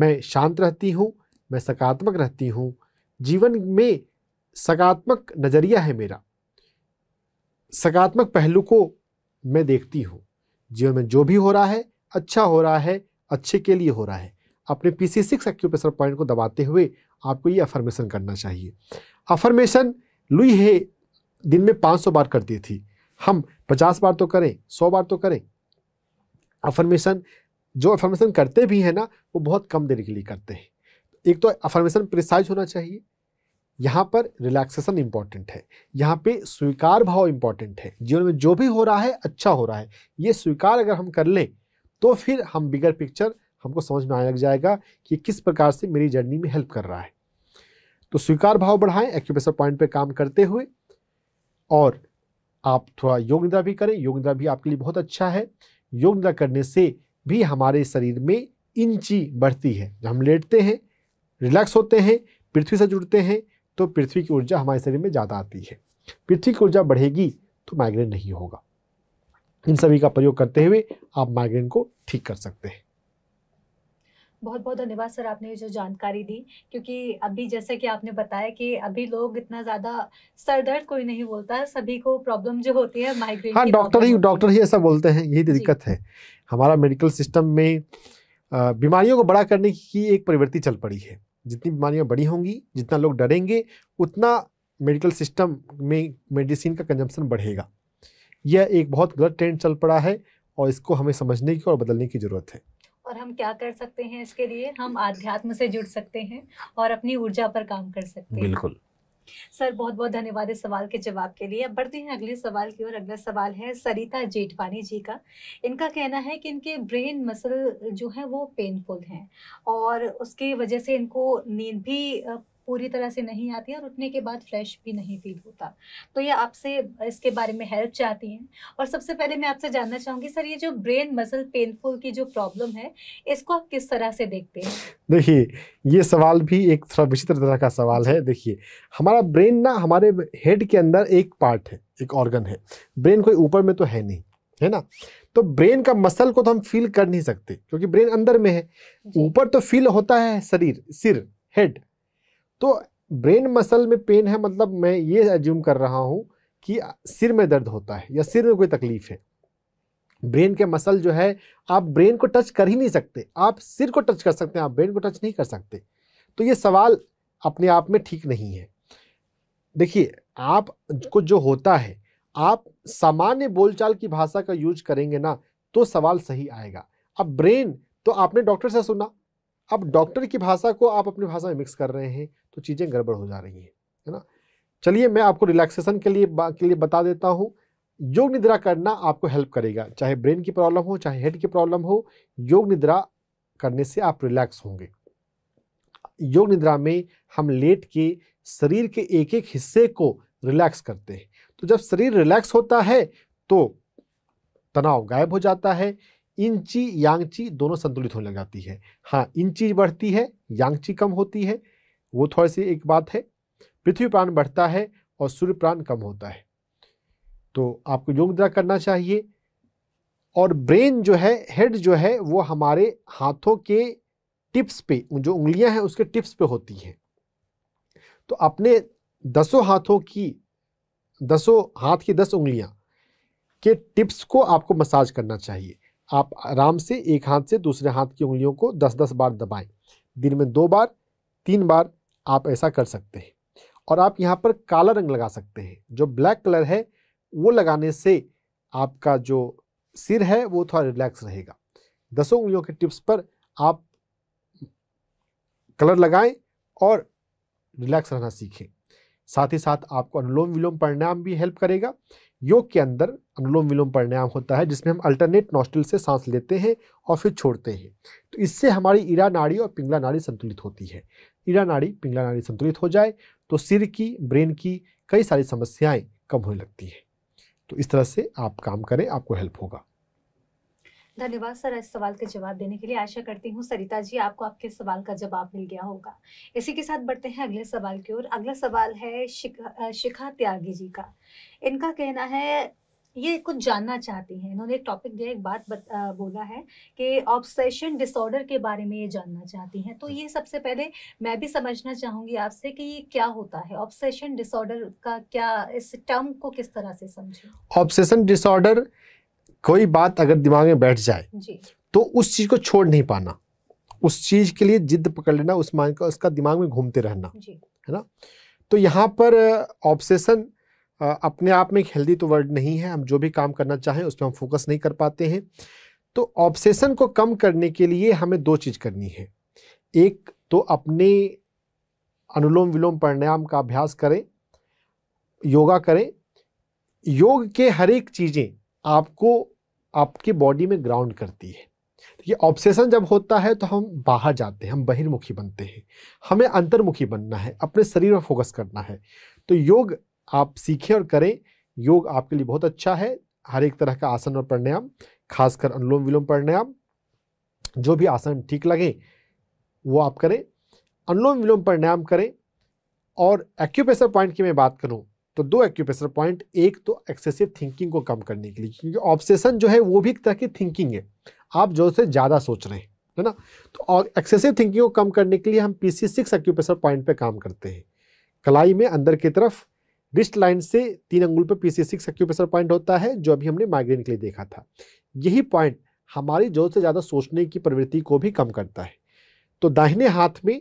मैं शांत रहती हूँ मैं सकारात्मक रहती हूँ जीवन में सकारात्मक नज़रिया है मेरा सकारात्मक पहलू को मैं देखती हूँ जीवन में जो भी हो रहा है अच्छा हो रहा है अच्छे के लिए हो रहा है अपने P C six acupressure point को दबाते हुए आपको ये अफर्मेशन करना चाहिए अफर्मेशन लुई है दिन में 500 बार करती थी हम 50 बार तो करें 100 बार तो करें अफर्मेशन जो अफर्मेशन करते भी हैं ना वो बहुत कम देर के लिए करते हैं एक तो अफर्मेशन प्रिसाइज होना चाहिए यहाँ पर रिलैक्सेशन इम्पॉर्टेंट है यहाँ पे स्वीकार भाव इम्पॉर्टेंट है जीवन में जो भी हो रहा है अच्छा हो रहा है ये स्वीकार अगर हम कर लें तो फिर हम बिगर पिक्चर हमको समझ में आने लग जाएगा कि किस प्रकार से मेरी जर्नी में हेल्प कर रहा है तो स्वीकार भाव बढ़ाएं एक्यूप्रेशर पॉइंट पे काम करते हुए और आप थोड़ा योग निद्रा भी करें योग निद्रा भी आपके लिए बहुत अच्छा है योग निद्रा करने से भी हमारे शरीर में इंची बढ़ती है जब हम लेटते हैं रिलैक्स होते हैं पृथ्वी से जुड़ते हैं तो पृथ्वी की ऊर्जा हमारे शरीर में ज़्यादा आती है पृथ्वी की ऊर्जा बढ़ेगी तो माइग्रेन नहीं होगा इन सभी का प्रयोग करते हुए आप माइग्रेन को ठीक कर सकते हैं बहुत बहुत धन्यवाद सर आपने जो जानकारी दी क्योंकि अभी जैसे कि आपने बताया कि अभी लोग इतना ज़्यादा सर दर्द कोई नहीं बोलता सभी को प्रॉब्लम जो होती है माइग्रेन हाँ डॉक्टर ही डॉक्टर ही ऐसा बोलते हैं यही तो दिक्कत है हमारा मेडिकल सिस्टम में बीमारियों को बड़ा करने की एक प्रवृत्ति चल पड़ी है जितनी बीमारियाँ बड़ी होंगी जितना लोग डरेंगे उतना मेडिकल सिस्टम में मेडिसिन का कंजम्पशन बढ़ेगा यह एक बहुत गलत ट्रेंड चल पड़ा है और इसको हमें समझने की और बदलने की ज़रूरत है और हम क्या कर सकते हैं इसके लिए हम आध्यात्म से जुड़ सकते हैं और अपनी ऊर्जा पर काम कर सकते हैं बिल्कुल सर बहुत बहुत धन्यवाद इस सवाल के जवाब के लिए अब बढ़ते हैं अगले सवाल की ओर अगला सवाल है सरिता जेठवानी जी का इनका कहना है कि इनके ब्रेन मसल जो है वो पेनफुल हैं और उसकी वजह से इनको नींद भी पूरी तरह से नहीं आती है और उठने के बाद फ्रेश भी नहीं फील होता तो ये आपसे इसके बारे में हेल्प चाहती हैं और सबसे पहले मैं आपसे जानना चाहूँगी सर ये जो ब्रेन मसल पेनफुल की जो प्रॉब्लम है इसको आप किस तरह से देखते हैं देखिए ये सवाल भी एक थोड़ा विचित्र तरह का सवाल है देखिए हमारा ब्रेन ना हमारे हेड के अंदर एक पार्ट है एक ऑर्गन है ब्रेन कोई ऊपर में तो है नहीं है ना तो ब्रेन का मसल को तो हम फील कर नहीं सकते क्योंकि ब्रेन अंदर में है ऊपर तो फील होता है शरीर सिर हेड तो ब्रेन मसल में पेन है मतलब मैं ये एज्यूम कर रहा हूँ कि सिर में दर्द होता है या सिर में कोई तकलीफ है ब्रेन के मसल जो है आप ब्रेन को टच कर ही नहीं सकते आप सिर को टच कर सकते हैं आप ब्रेन को टच नहीं कर सकते तो ये सवाल अपने आप में ठीक नहीं है देखिए आप को जो होता है आप सामान्य बोलचाल की भाषा का यूज करेंगे ना तो सवाल सही आएगा अब ब्रेन तो आपने डॉक्टर से सुना अब डॉक्टर की भाषा को आप अपनी भाषा में मिक्स कर रहे हैं तो चीज़ें गड़बड़ हो जा रही हैं है ना चलिए मैं आपको रिलैक्सेशन के लिए के लिए बता देता हूँ योग निद्रा करना आपको हेल्प करेगा चाहे ब्रेन की प्रॉब्लम हो चाहे हेड की प्रॉब्लम हो योग निद्रा करने से आप रिलैक्स होंगे योग निद्रा में हम लेट के शरीर के एक एक हिस्से को रिलैक्स करते हैं तो जब शरीर रिलैक्स होता है तो तनाव गायब हो जाता है इंची यांगची दोनों संतुलित होने लग जाती है हाँ इंची बढ़ती है यांगची कम होती है वो थोड़ी सी एक बात है पृथ्वी प्राण बढ़ता है और सूर्य प्राण कम होता है तो आपको योग मुद्रा करना चाहिए और ब्रेन जो है हेड जो है वो हमारे हाथों के टिप्स पे जो उंगलियां हैं उसके टिप्स पे होती हैं तो अपने दसों हाथों की दसों हाथ की दस उंगलियां के टिप्स को आपको मसाज करना चाहिए आप आराम से एक हाथ से दूसरे हाथ की उंगलियों को दस दस बार दबाएं दिन में दो बार तीन बार आप ऐसा कर सकते हैं और आप यहाँ पर काला रंग लगा सकते हैं जो ब्लैक कलर है वो लगाने से आपका जो सिर है वो थोड़ा रिलैक्स रहेगा दसों उंगलियों के टिप्स पर आप कलर लगाएं और रिलैक्स रहना सीखें साथ ही साथ आपको अनुलोम विलोम प्राणायाम भी हेल्प करेगा योग के अंदर अनुलोम विलोम प्राणायाम होता है जिसमें हम अल्टरनेट नॉस्टल से सांस लेते हैं और फिर छोड़ते हैं तो इससे हमारी ईरा नाड़ी और पिंगला नाड़ी संतुलित होती है ईरा नाड़ी पिंगला नाड़ी संतुलित हो जाए तो सिर की ब्रेन की कई सारी समस्याएं कम होने लगती हैं तो इस तरह से आप काम करें आपको हेल्प होगा धन्यवाद सर इस सवाल का जवाब देने के लिए आशा करती हूँ सरिता जी आपको आपके सवाल का जवाब मिल गया होगा इसी के साथ बढ़ते हैं अगले सवाल की ओर अगला सवाल है शिखा शिखा त्यागी जी का इनका कहना है ये कुछ जानना चाहती हैं इन्होंने एक टॉपिक दिया एक बात बत, आ, बोला है कि ऑब्सेशन डिसऑर्डर के बारे में ये जानना चाहती हैं तो ये सबसे पहले मैं भी समझना चाहूंगी आपसे कि ये क्या होता है ऑब्सेशन डिसऑर्डर का क्या इस टर्म को किस तरह से समझें ऑब्सेशन डिसऑर्डर कोई बात अगर दिमाग में बैठ जाए तो उस चीज को छोड़ नहीं पाना उस चीज के लिए जिद पकड़ लेना उस माइंड का उसका दिमाग में घूमते रहना है ना तो यहाँ पर ऑब्सेशन अपने आप में एक हेल्दी तो वर्ड नहीं है हम जो भी काम करना चाहें उस पर हम फोकस नहीं कर पाते हैं तो ऑब्सेशन को कम करने के लिए हमें दो चीज़ करनी है एक तो अपने अनुलोम विलोम प्राणायाम का अभ्यास करें योगा करें योग के हर एक चीज़ें आपको आपके बॉडी में ग्राउंड करती है तो ये ऑब्सेशन जब होता है तो हम बाहर जाते हैं हम बहिर्मुखी बनते हैं हमें अंतर्मुखी बनना है अपने शरीर पर फोकस करना है तो योग आप सीखें और करें योग आपके लिए बहुत अच्छा है हर एक तरह का आसन और प्राणायाम खासकर अनुलोम विलोम प्राणायाम जो भी आसन ठीक लगे वो आप करें अनुलोम विलोम प्राणायाम करें और एक्यूप्रेशर पॉइंट की मैं बात करूँ तो दो एक्यूप्रेशर पॉइंट एक तो एक्सेसिव थिंकिंग को कम करने के लिए क्योंकि ऑब्सेशन जो है वो भी एक तरह की थिंकिंग है आप जो से ज़्यादा सोच रहे हैं है ना तो एक्सेसिव थिंकिंग को कम करने के लिए हम P C six acupressure point पर काम करते हैं कलाई में अंदर की तरफ रिस्ट लाइन से तीन अंगुल पर P C six acupressure point होता है जो अभी हमने माइग्रेन के लिए देखा था यही पॉइंट हमारी ज़ोर से ज़्यादा सोचने की प्रवृत्ति को भी कम करता है तो दाहिने हाथ में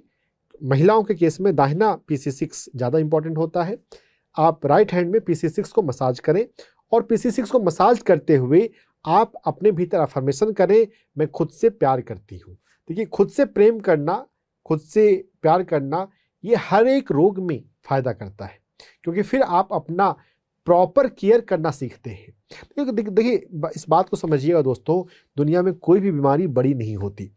महिलाओं के केस में दाहिना पी सी सिक्स ज़्यादा इंपॉर्टेंट होता है आप राइट हैंड में पी सिक्स को मसाज करें और पी सिक्स को मसाज करते हुए आप अपने भीतर अफर्मेशन करें मैं खुद से प्यार करती हूँ देखिए खुद से प्रेम करना खुद से प्यार करना ये हर एक रोग में फ़ायदा करता है क्योंकि फिर आप अपना प्रॉपर केयर करना सीखते हैं देखिए इस बात को समझिएगा दोस्तों दुनिया में कोई भी बीमारी बड़ी नहीं होती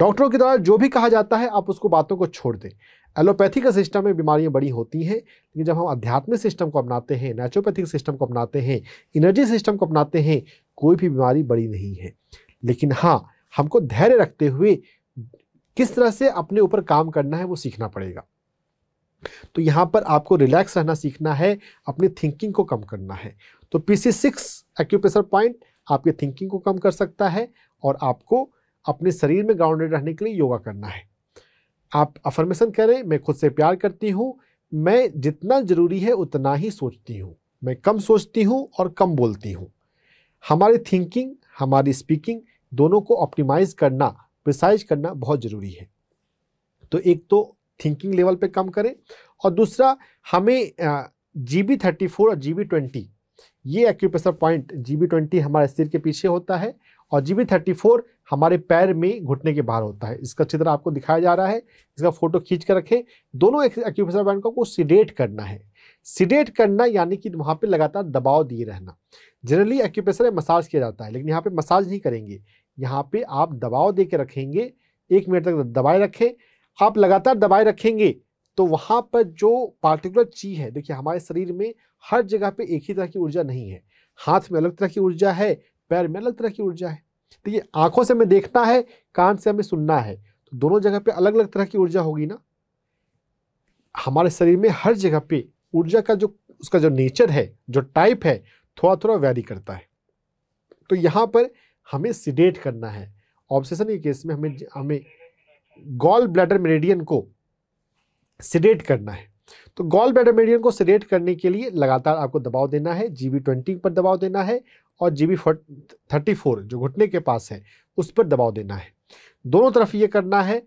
डॉक्टरों के द्वारा जो भी कहा जाता है आप उसको बातों को छोड़ दें एलोपैथी का सिस्टम में बीमारियां बड़ी होती हैं लेकिन जब हम आध्यात्मिक सिस्टम को अपनाते हैं नेचुरोपैथिक सिस्टम को अपनाते हैं इनर्जी सिस्टम को अपनाते हैं कोई भी बीमारी बड़ी नहीं है लेकिन हाँ हमको धैर्य रखते हुए किस तरह से अपने ऊपर काम करना है वो सीखना पड़ेगा तो यहाँ पर आपको रिलैक्स रहना सीखना है अपनी थिंकिंग को कम करना है तो P C six acupressure point आपकी थिंकिंग को कम कर सकता है और आपको अपने शरीर में ग्राउंडेड रहने के लिए योगा करना है आप अफर्मेशन करें मैं खुद से प्यार करती हूँ मैं जितना ज़रूरी है उतना ही सोचती हूँ मैं कम सोचती हूँ और कम बोलती हूँ हमारी थिंकिंग हमारी स्पीकिंग दोनों को ऑप्टिमाइज करना प्रिसाइज करना बहुत ज़रूरी है तो एक तो थिंकिंग लेवल पे कम करें और दूसरा हमें जी बी थर्टी फोर और जी बी ट्वेंटी ये acupressure point G B twenty हमारे सिर के पीछे होता है और जी बी थर्टी फोर हमारे पैर में घुटने के बाहर होता है इसका चित्र आपको दिखाया जा रहा है इसका फोटो खींच कर रखें दोनों एक्यूप्रेशर बैंड को सीडेट करना है सीडेट करना यानी कि वहाँ पे लगातार दबाव दिए रहना जनरली एक्यूप्रेशर में मसाज किया जाता है लेकिन यहाँ पे मसाज नहीं करेंगे यहाँ पे आप दबाव दे के रखेंगे एक मिनट तक दबाए रखें आप लगातार दबाए रखेंगे तो वहाँ पर जो पार्टिकुलर चीज है देखिए हमारे शरीर में हर जगह पे एक ही तरह की ऊर्जा नहीं है हाथ में अलग तरह की ऊर्जा है पैर में अलग तरह की ऊर्जा है तो ये आंखों से हमें देखना है कान से हमें सुनना है तो दोनों जगह पे अलग अलग तरह की ऊर्जा होगी ना हमारे शरीर में हर जगह पे ऊर्जा का जो उसका जो नेचर है जो टाइप है थोड़ा थोड़ा वैरी करता है तो यहाँ पर हमें सीडेट करना है ऑब्सेशन के केस में हमें हमें गॉल ब्लैडर मेरेडियन को सीडेट करना है तो गॉल ब्लैडर मेरेडियन को सीडेट करने के लिए लगातार आपको दबाव देना है जी ट्वेंटी पर दबाव देना है और जी बी थर्टी फोर जो घुटने के पास है उस पर दबाव देना है दोनों तरफ ये करना है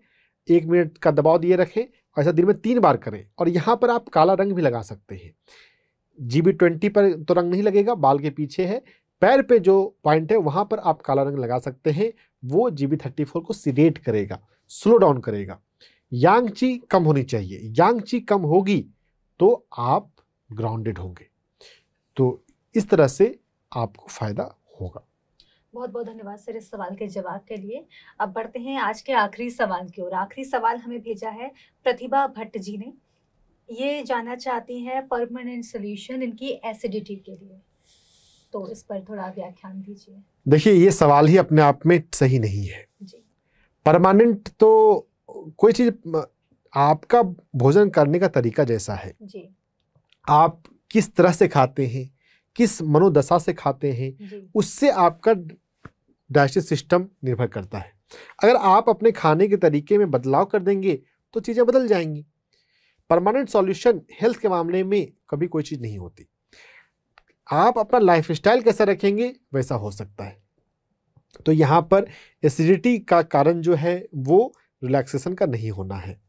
एक मिनट का दबाव दिए रखें ऐसा दिन में तीन बार करें और यहाँ पर आप काला रंग भी लगा सकते हैं जी बी ट्वेंटी पर तो रंग नहीं लगेगा बाल के पीछे है पैर पे जो पॉइंट है वहाँ पर आप काला रंग लगा सकते हैं वो जी बी थर्टी फोर को सीडेट करेगा स्लो डाउन करेगा यांग ची कम होनी चाहिए यांग ची कम होगी तो आप ग्राउंडेड होंगे तो इस तरह से आपको फ़ायदा होगा बहुत बहुत धन्यवाद सर इस सवाल के जवाब के लिए अब बढ़ते हैं आज के आखिरी सवाल की ओर आखिरी सवाल हमें भेजा है प्रतिभा भट्ट जी ने ये जानना चाहती हैं परमानेंट सोल्यूशन इनकी एसिडिटी के लिए तो इस पर थोड़ा व्याख्यान दीजिए देखिए ये सवाल ही अपने आप में सही नहीं है परमानेंट तो कोई चीज़ आपका भोजन करने का तरीका जैसा है जी आप किस तरह से खाते हैं किस मनोदशा से खाते हैं उससे आपका डाइजेस्टिव सिस्टम निर्भर करता है अगर आप अपने खाने के तरीके में बदलाव कर देंगे तो चीज़ें बदल जाएंगी परमानेंट सॉल्यूशन हेल्थ के मामले में कभी कोई चीज़ नहीं होती आप अपना लाइफ स्टाइल कैसा रखेंगे वैसा हो सकता है तो यहाँ पर एसिडिटी का कारण जो है वो रिलैक्सेशन का नहीं होना है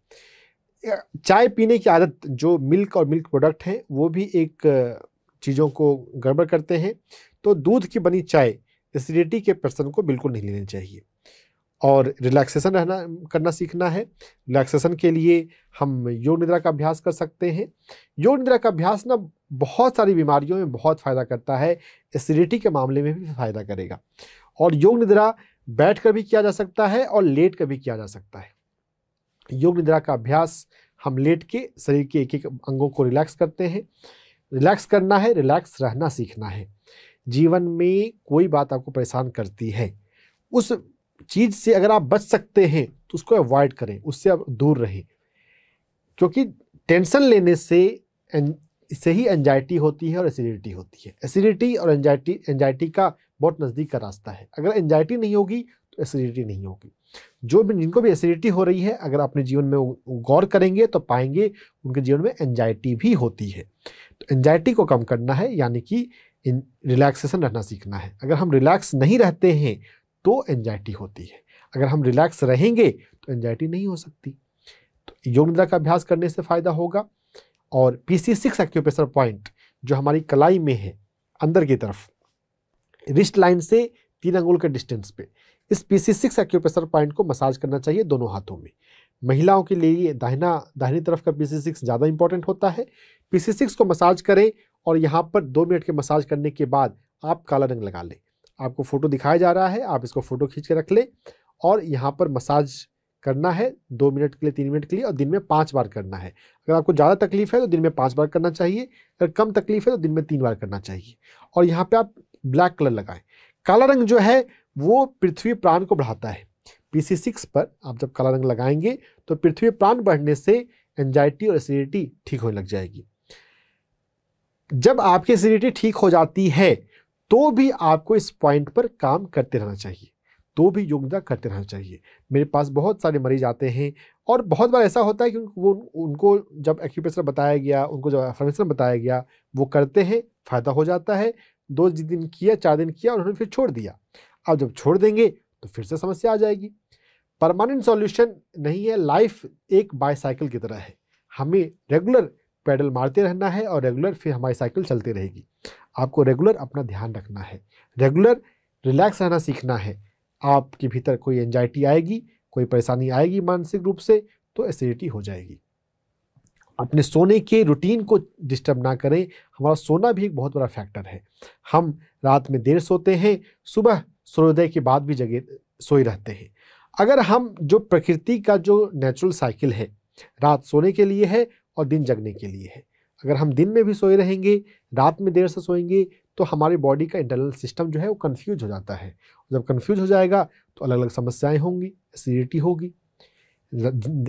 चाय पीने की आदत जो मिल्क और मिल्क प्रोडक्ट हैं वो भी एक चीज़ों को गड़बड़ करते हैं तो दूध की बनी चाय एसिडिटी के पर्सन को बिल्कुल नहीं लेनी चाहिए और रिलैक्सेशन रहना करना सीखना है रिलैक्सेशन के लिए हम योग निद्रा का अभ्यास कर सकते हैं योग निद्रा का अभ्यास ना बहुत सारी बीमारियों में बहुत फ़ायदा करता है एसिडिटी के मामले में भी फ़ायदा करेगा और योग निद्रा बैठ कर भी किया जा सकता है और लेट कर भी किया जा सकता है योग निद्रा का अभ्यास हम लेट के शरीर के एक एक अंगों को रिलैक्स करते हैं रिलैक्स करना है रिलैक्स रहना सीखना है जीवन में कोई बात आपको परेशान करती है उस चीज़ से अगर आप बच सकते हैं तो उसको अवॉइड करें उससे आप दूर रहें क्योंकि टेंशन लेने से इससे ही एंजाइटी होती है और एसिडिटी होती है एसिडिटी और एंजाइटी एंजाइटी का बहुत नज़दीक का रास्ता है अगर एंजाइटी नहीं होगी एसिडिटी नहीं होगी जो भी जिनको भी एसिडिटी हो रही है अगर अपने जीवन में गौर करेंगे तो पाएंगे उनके जीवन में एंजाइटी भी होती है तो एंजाइटी को कम करना है यानी कि रिलैक्सेशन रहना सीखना है अगर हम रिलैक्स नहीं रहते हैं तो एंजाइटी होती है अगर हम रिलैक्स रहेंगे तो एंजाइटी नहीं हो सकती तो योग निद्रा का अभ्यास करने से फ़ायदा होगा और P C six acupressure point जो हमारी कलाई में है अंदर की तरफ रिस्ट लाइन से तीन अंगुल के डिस्टेंस पे इस P C six acupressure point को मसाज करना चाहिए दोनों हाथों में महिलाओं के लिए दाहिना दाहिनी तरफ का पी सी सिक्स ज़्यादा इंपॉर्टेंट होता है पी सी सिक्स को मसाज करें और यहाँ पर दो मिनट के मसाज करने के बाद आप काला रंग लगा लें आपको फ़ोटो दिखाया जा रहा है आप इसको फ़ोटो खींच के रख लें और यहाँ पर मसाज करना है दो मिनट के लिए तीन मिनट के लिए और दिन में पाँच बार करना है अगर आपको ज़्यादा तकलीफ है तो दिन में पाँच बार करना चाहिए अगर कम तकलीफ है तो दिन में तीन बार करना चाहिए और यहाँ पर आप ब्लैक कलर लगाएं काला रंग जो है वो पृथ्वी प्राण को बढ़ाता है पी सी सिक्स पर आप जब काला रंग लगाएंगे तो पृथ्वी प्राण बढ़ने से एंजाइटी और एसिडिटी ठीक होने लग जाएगी जब आपकी एसिडिटी ठीक हो जाती है तो भी आपको इस पॉइंट पर काम करते रहना चाहिए तो भी योगदान करते रहना चाहिए मेरे पास बहुत सारे मरीज आते हैं और बहुत बार ऐसा होता है कि वो उनको जब एक्यूप्रेशर बताया गया उनको जब एफर्मेशन बताया गया वो करते हैं फ़ायदा हो जाता है दो दिन किया चार दिन किया और उन्होंने फिर छोड़ दिया अब जब छोड़ देंगे तो फिर से समस्या आ जाएगी परमानेंट सॉल्यूशन नहीं है लाइफ एक बाईसाइकिल की तरह है हमें रेगुलर पैडल मारते रहना है और रेगुलर फिर हमारी साइकिल चलती रहेगी आपको रेगुलर अपना ध्यान रखना है रेगुलर रिलैक्स रहना सीखना है आपके भीतर कोई एंजाइटी आएगी कोई परेशानी आएगी मानसिक रूप से तो एसिडिटी हो जाएगी अपने सोने के रूटीन को डिस्टर्ब ना करें हमारा सोना भी एक बहुत बड़ा फैक्टर है हम रात में देर सोते हैं सुबह सूर्योदय के बाद भी जगे सोए रहते हैं अगर हम जो प्रकृति का जो नेचुरल साइकिल है रात सोने के लिए है और दिन जगने के लिए है अगर हम दिन में भी सोए रहेंगे रात में देर से सोएंगे तो हमारे बॉडी का इंटरनल सिस्टम जो है वो कन्फ्यूज हो जाता है जब कन्फ्यूज हो जाएगा तो अलग अलग समस्याएं होंगी एसिडिटी होगी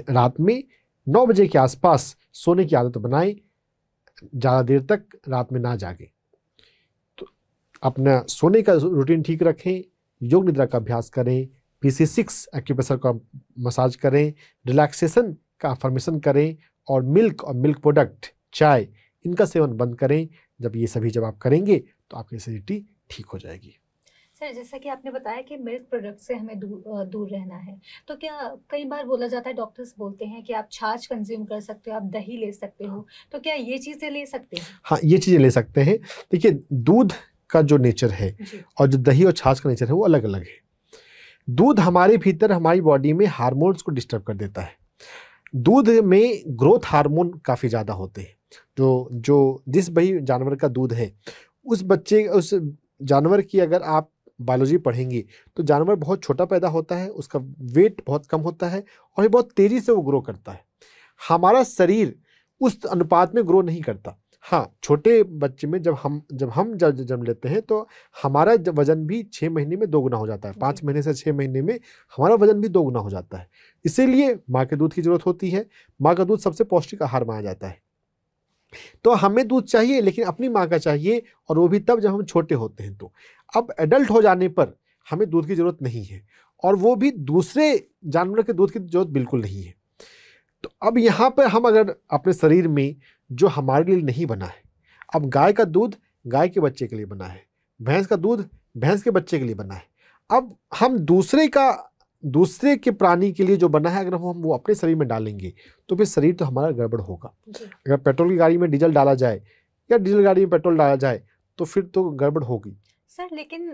रात में नौ बजे के आसपास सोने की आदत बनाएं ज़्यादा देर तक रात में ना जागें अपना सोने का रूटीन ठीक रखें योग निद्रा का अभ्यास करें पीसी सिक्स एक्यूप्रेशर का मसाज करें रिलैक्सेशन का अफर्मेशन करें और मिल्क और मिल्क प्रोडक्ट चाय इनका सेवन बंद करें जब ये सभी जब आप करेंगे तो आपकी एसिडिटी ठीक हो जाएगी सर जैसा कि आपने बताया कि मिल्क प्रोडक्ट से हमें दूर दूर रहना है तो क्या कई बार बोला जाता है डॉक्टर्स बोलते हैं कि आप छाछ कंज्यूम कर सकते हो आप दही ले सकते हो तो क्या ये चीज़ें ले सकते हैं हाँ ये चीज़ें ले सकते हैं देखिए दूध का जो नेचर है और जो दही और छाछ का नेचर है वो अलग अलग है दूध हमारे भीतर हमारी बॉडी में हार्मोन्स को डिस्टर्ब कर देता है दूध में ग्रोथ हार्मोन काफ़ी ज़्यादा होते हैं जो जो जिस भाई जानवर का दूध है उस बच्चे उस जानवर की अगर आप बायोलॉजी पढ़ेंगे तो जानवर बहुत छोटा पैदा होता है उसका वेट बहुत कम होता है और ये बहुत तेज़ी से वो ग्रो करता है हमारा शरीर उस अनुपात में ग्रो नहीं करता हाँ छोटे बच्चे में जब हम जब हम जब जन्म लेते हैं तो हमारा वजन भी छः महीने में दोगुना हो जाता है पाँच महीने से छः महीने में हमारा वजन भी दोगुना हो जाता है इसीलिए माँ के दूध की ज़रूरत होती है माँ का दूध सबसे पौष्टिक आहार माना जाता है तो हमें दूध चाहिए लेकिन अपनी माँ का चाहिए और वो भी तब जब हम छोटे होते हैं तो अब एडल्ट हो जाने पर हमें दूध की ज़रूरत नहीं है और वो भी दूसरे जानवर के दूध की ज़रूरत बिल्कुल नहीं है तो अब यहाँ पर हम अगर अपने शरीर में जो हमारे लिए नहीं बना है अब गाय का दूध गाय के बच्चे के लिए बना है भैंस का दूध भैंस के बच्चे के लिए बना है अब हम दूसरे का दूसरे के प्राणी के लिए जो बना है अगर हम वो अपने शरीर में डालेंगे तो फिर शरीर तो हमारा गड़बड़ होगा अगर पेट्रोल की गाड़ी में डीजल डाला जाए या डीजल गाड़ी में पेट्रोल डाला जाए तो फिर तो गड़बड़ होगी सर लेकिन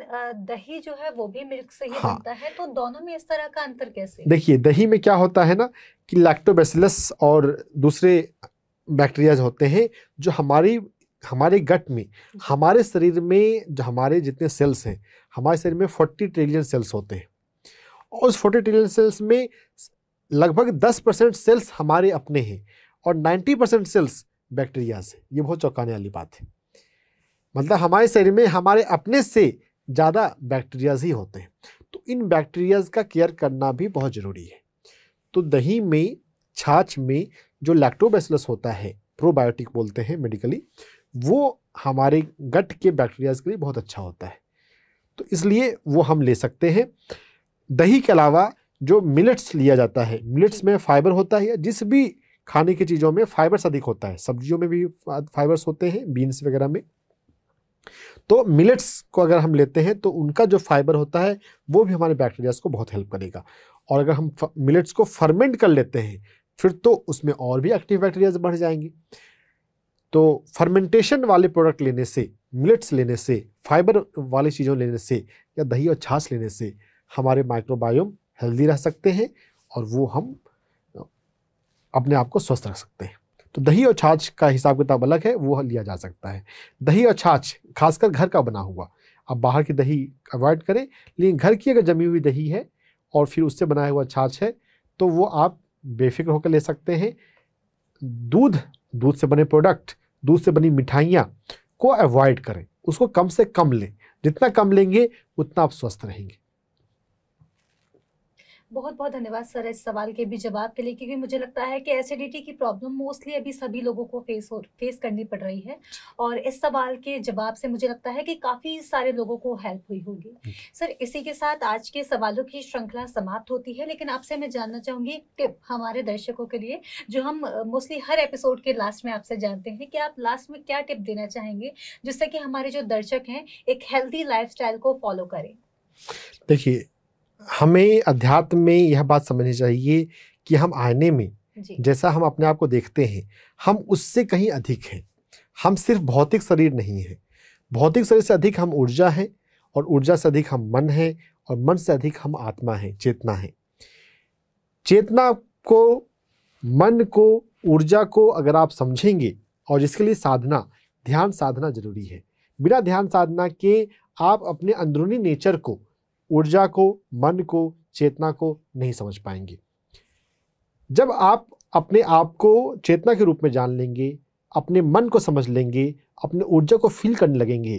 दही जो है वो भी मिल्क से ही हाँ, बनता है तो दोनों में इस तरह का अंतर कैसे देखिए दही में क्या होता है ना कि लैक्टोबेसिलस और दूसरे बैक्टीरियाज होते हैं जो हमारी हमारे गट में हमारे शरीर में जो हमारे जितने सेल्स हैं हमारे शरीर में फोर्टी ट्रिलियन सेल्स होते हैं और उस फोर्टी ट्रिलियन सेल्स में लगभग दस परसेंट सेल्स हमारे अपने हैं और नाइन्टी परसेंट सेल्स बैक्टीरियाज हैं ये बहुत चौंकाने वाली बात है मतलब हमारे शरीर में हमारे अपने से ज़्यादा बैक्टीरियाज ही होते हैं तो इन बैक्टीरियाज का केयर करना भी बहुत ज़रूरी है तो दही में छाछ में जो लैक्टोबैसिलस होता है प्रोबायोटिक बोलते हैं मेडिकली वो हमारे गट के बैक्टीरियाज के लिए बहुत अच्छा होता है तो इसलिए वो हम ले सकते हैं दही के अलावा जो मिलेट्स लिया जाता है मिलेट्स में फाइबर होता है या जिस भी खाने की चीज़ों में फाइबर्स अधिक होता है सब्जियों में भी फाइबर्स होते हैं बीन्स वगैरह में तो मिलेट्स को अगर हम लेते हैं तो उनका जो फाइबर होता है वो भी हमारे बैक्टीरियाज को बहुत हेल्प करेगा और अगर हम मिलेट्स को फर्मेंट कर लेते हैं फिर तो उसमें और भी एक्टिव बैक्टीरियाज बढ़ जाएंगी तो फर्मेंटेशन वाले प्रोडक्ट लेने से मिलेट्स लेने से फाइबर वाली चीज़ों लेने से या दही और छाछ लेने से हमारे माइक्रोबायोम हेल्दी रह सकते हैं और वो हम अपने आप को स्वस्थ रख सकते हैं तो दही और छाछ का हिसाब किताब अलग है वो लिया जा सकता है दही और छाछ खासकर घर का बना हुआ आप बाहर की दही अवॉइड करें लेकिन घर की अगर जमी हुई दही है और फिर उससे बनाया हुआ छाछ है तो वो आप बेफिक्र होकर ले सकते हैं दूध दूध से बने प्रोडक्ट दूध से बनी मिठाइयाँ को अवॉइड करें उसको कम से कम लें जितना कम लेंगे उतना आप स्वस्थ रहेंगे बहुत बहुत धन्यवाद सर इस सवाल के भी जवाब के लिए क्योंकि मुझे लगता है कि एसिडिटी की प्रॉब्लम मोस्टली अभी सभी लोगों को फेस हो फेस करनी पड़ रही है और इस सवाल के जवाब से मुझे लगता है कि काफ़ी सारे लोगों को हेल्प हुई होगी सर इसी के साथ आज के सवालों की श्रृंखला समाप्त होती है लेकिन आपसे मैं जानना चाहूँगी टिप हमारे दर्शकों के लिए जो हम मोस्टली हर एपिसोड के लास्ट में आपसे जानते हैं कि आप लास्ट में क्या टिप देना चाहेंगे जिससे कि हमारे जो दर्शक हैं एक हेल्दी लाइफ को फॉलो करें देखिए हमें अध्यात्म में यह बात समझनी चाहिए कि हम आने में जैसा हम अपने आप को देखते हैं हम उससे कहीं अधिक हैं हम सिर्फ भौतिक शरीर नहीं है भौतिक शरीर से अधिक हम ऊर्जा हैं और ऊर्जा से अधिक हम मन हैं और मन से अधिक हम आत्मा हैं चेतना है चेतना को मन को ऊर्जा को अगर आप समझेंगे और इसके लिए साधना ध्यान साधना जरूरी है बिना ध्यान साधना के आप अपने अंदरूनी नेचर को ऊर्जा को मन को चेतना को नहीं समझ पाएंगे जब आप अपने आप को चेतना के रूप में जान लेंगे अपने मन को समझ लेंगे अपने ऊर्जा को फील करने लगेंगे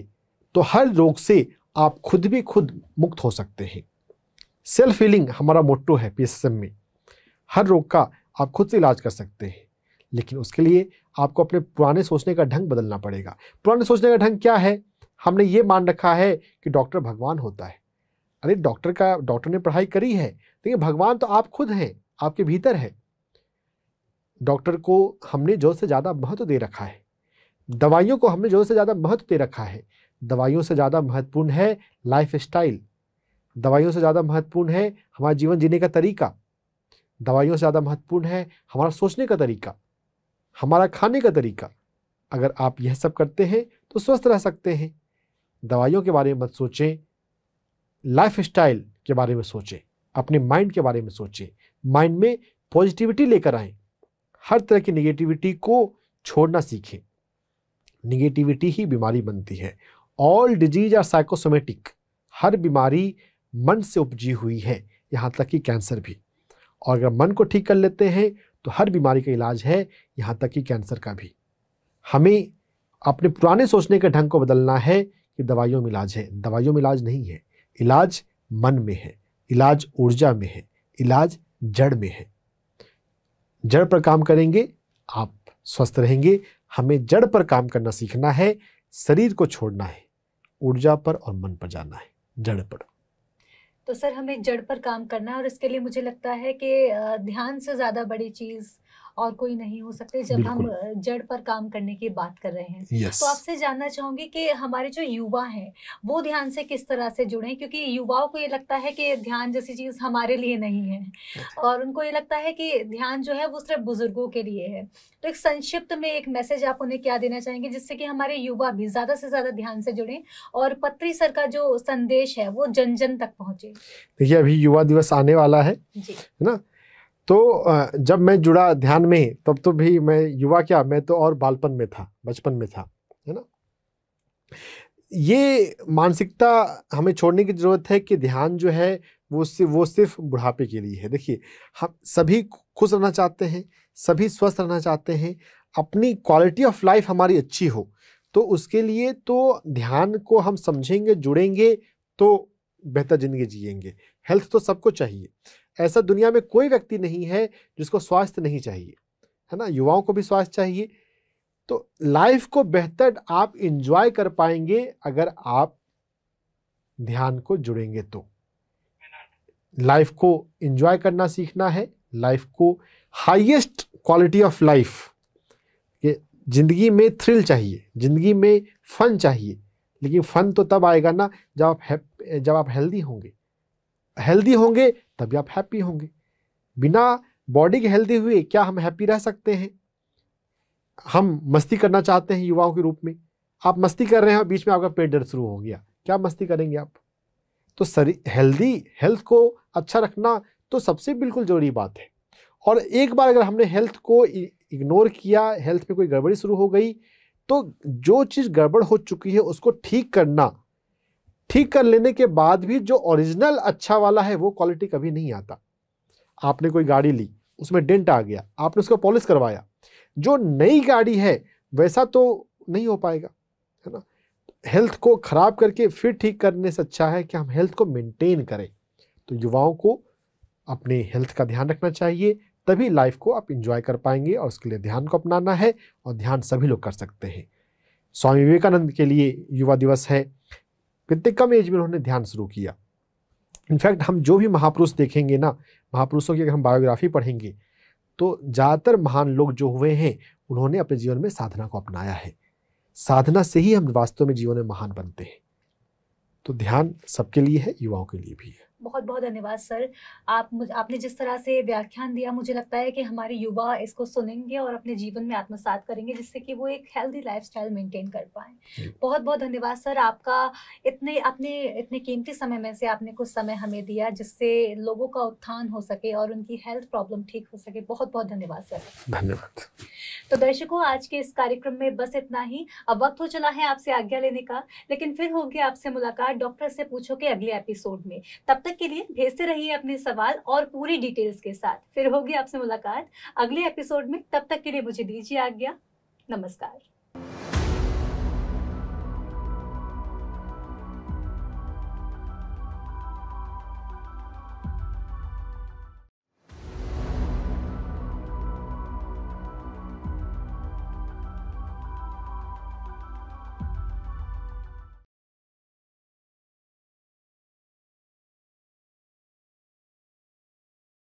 तो हर रोग से आप खुद भी खुद मुक्त हो सकते हैं सेल्फ हीलिंग हमारा मोटो है पी में हर रोग का आप खुद से इलाज कर सकते हैं लेकिन उसके लिए आपको अपने पुराने सोचने का ढंग बदलना पड़ेगा पुराने सोचने का ढंग क्या है हमने ये मान रखा है कि डॉक्टर भगवान होता है अरे डॉक्टर का डॉक्टर ने पढ़ाई करी है देखिए तो भगवान तो आप खुद हैं आपके भीतर है डॉक्टर को हमने जो से ज़्यादा महत्व दे रखा है दवाइयों को हमने जो से ज़्यादा महत्व दे रखा है दवाइयों से ज़्यादा महत्वपूर्ण है लाइफ स्टाइल दवाइयों से ज़्यादा महत्वपूर्ण है हमारा जीवन जीने का तरीका दवाइयों से ज़्यादा महत्वपूर्ण है हमारा सोचने का तरीका हमारा खाने का तरीका अगर आप यह सब करते हैं तो स्वस्थ रह सकते हैं दवाइयों के बारे में मत सोचें लाइफ स्टाइल के बारे में सोचें अपने माइंड के बारे में सोचें माइंड में पॉजिटिविटी लेकर आए हर तरह की निगेटिविटी को छोड़ना सीखें निगेटिविटी ही बीमारी बनती है ऑल डिजीज आर साइकोसोमेटिक हर बीमारी मन से उपजी हुई है यहाँ तक कि कैंसर भी और अगर मन को ठीक कर लेते हैं तो हर बीमारी का इलाज है यहाँ तक कि कैंसर का भी हमें अपने पुराने सोचने के ढंग को बदलना है कि दवाइयों में इलाज है दवाइयों में इलाज नहीं है इलाज मन में है इलाज ऊर्जा में है इलाज जड़ में है जड़ पर काम करेंगे आप स्वस्थ रहेंगे हमें जड़ पर काम करना सीखना है शरीर को छोड़ना है ऊर्जा पर और मन पर जाना है जड़ पर तो सर हमें जड़ पर काम करना है और इसके लिए मुझे लगता है कि ध्यान से ज़्यादा बड़ी चीज़ और कोई नहीं हो सकते जब हम जड़ पर काम करने की बात कर रहे हैं yes. तो आपसे जानना चाहूंगी कि हमारे जो युवा हैं वो ध्यान से किस तरह से जुड़े क्योंकि युवाओं को ये लगता है कि ध्यान जैसी चीज हमारे लिए नहीं है और उनको ये लगता है कि ध्यान जो है वो सिर्फ बुजुर्गों के लिए है तो एक संक्षिप्त में एक मैसेज आप उन्हें क्या देना चाहेंगे जिससे कि हमारे युवा भी ज्यादा से ज्यादा ध्यान से जुड़े और पत्री सर का जो संदेश है वो जन जन तक पहुंचे देखिए अभी युवा दिवस आने वाला है है ना तो जब मैं जुड़ा ध्यान में तब तो भी मैं युवा क्या मैं तो और बालपन में था बचपन में था है ना ये मानसिकता हमें छोड़ने की ज़रूरत है कि ध्यान जो है वो सिर्फ वो सिर्फ बुढ़ापे के लिए है देखिए हम सभी खुश रहना चाहते हैं सभी स्वस्थ रहना चाहते हैं अपनी क्वालिटी ऑफ लाइफ हमारी अच्छी हो तो उसके लिए तो ध्यान को हम समझेंगे जुड़ेंगे तो बेहतर ज़िंदगी जिएंगे हेल्थ तो सबको चाहिए ऐसा दुनिया में कोई व्यक्ति नहीं है जिसको स्वास्थ्य नहीं चाहिए है ना युवाओं को भी स्वास्थ्य चाहिए तो लाइफ को बेहतर आप इंजॉय कर पाएंगे अगर आप ध्यान को जुड़ेंगे तो लाइफ को इंजॉय करना सीखना है लाइफ को हाईएस्ट क्वालिटी ऑफ लाइफ जिंदगी में थ्रिल चाहिए जिंदगी में फन चाहिए लेकिन फन तो तब आएगा ना जब आप जब आप हेल्दी होंगे हेल्दी होंगे तभी आप हैप्पी होंगे बिना बॉडी के हेल्दी हुए क्या हम हैप्पी रह सकते हैं हम मस्ती करना चाहते हैं युवाओं के रूप में आप मस्ती कर रहे हैं और बीच में आपका पेट दर्द शुरू हो गया क्या मस्ती करेंगे आप तो शरीर हेल्दी हेल्थ को अच्छा रखना तो सबसे बिल्कुल ज़रूरी बात है और एक बार अगर हमने हेल्थ को इग्नोर किया हेल्थ में कोई गड़बड़ी शुरू हो गई तो जो चीज़ गड़बड़ हो चुकी है उसको ठीक करना ठीक कर लेने के बाद भी जो ओरिजिनल अच्छा वाला है वो क्वालिटी कभी नहीं आता आपने कोई गाड़ी ली उसमें डेंट आ गया आपने उसका पॉलिश करवाया जो नई गाड़ी है वैसा तो नहीं हो पाएगा है ना हेल्थ को ख़राब करके फिर ठीक करने से अच्छा है कि हम हेल्थ को मेंटेन करें तो युवाओं को अपने हेल्थ का ध्यान रखना चाहिए तभी लाइफ को आप इंजॉय कर पाएंगे और उसके लिए ध्यान को अपनाना है और ध्यान सभी लोग कर सकते हैं स्वामी विवेकानंद के लिए युवा दिवस है कितने कम एज में उन्होंने ध्यान शुरू किया इनफैक्ट हम जो भी महापुरुष देखेंगे ना महापुरुषों की अगर हम बायोग्राफी पढ़ेंगे तो ज़्यादातर महान लोग जो हुए हैं उन्होंने अपने जीवन में साधना को अपनाया है साधना से ही हम वास्तव में जीवन में महान बनते हैं तो ध्यान सबके लिए है युवाओं के लिए भी है बहुत बहुत धन्यवाद सर आप मुझ आपने जिस तरह से व्याख्यान दिया मुझे लगता है कि हमारे युवा इसको सुनेंगे और अपने जीवन में आत्मसात करेंगे जिससे कि वो एक हेल्दी लाइफस्टाइल मेंटेन कर पाए बहुत बहुत धन्यवाद सर आपका इतने अपने इतने कीमती समय में से आपने कुछ समय हमें दिया जिससे लोगों का उत्थान हो सके और उनकी हेल्थ प्रॉब्लम ठीक हो सके बहुत बहुत धन्यवाद सर धन्यवाद तो दर्शकों आज के इस कार्यक्रम में बस इतना ही अब वक्त हो चला है आपसे आज्ञा लेने का लेकिन फिर होगी आपसे मुलाकात डॉक्टर से पूछो के अगले एपिसोड में तब तक तक के लिए भेजते रहिए अपने सवाल और पूरी डिटेल्स के साथ फिर होगी आपसे मुलाकात अगले एपिसोड में तब तक के लिए मुझे दीजिए आज्ञा नमस्कार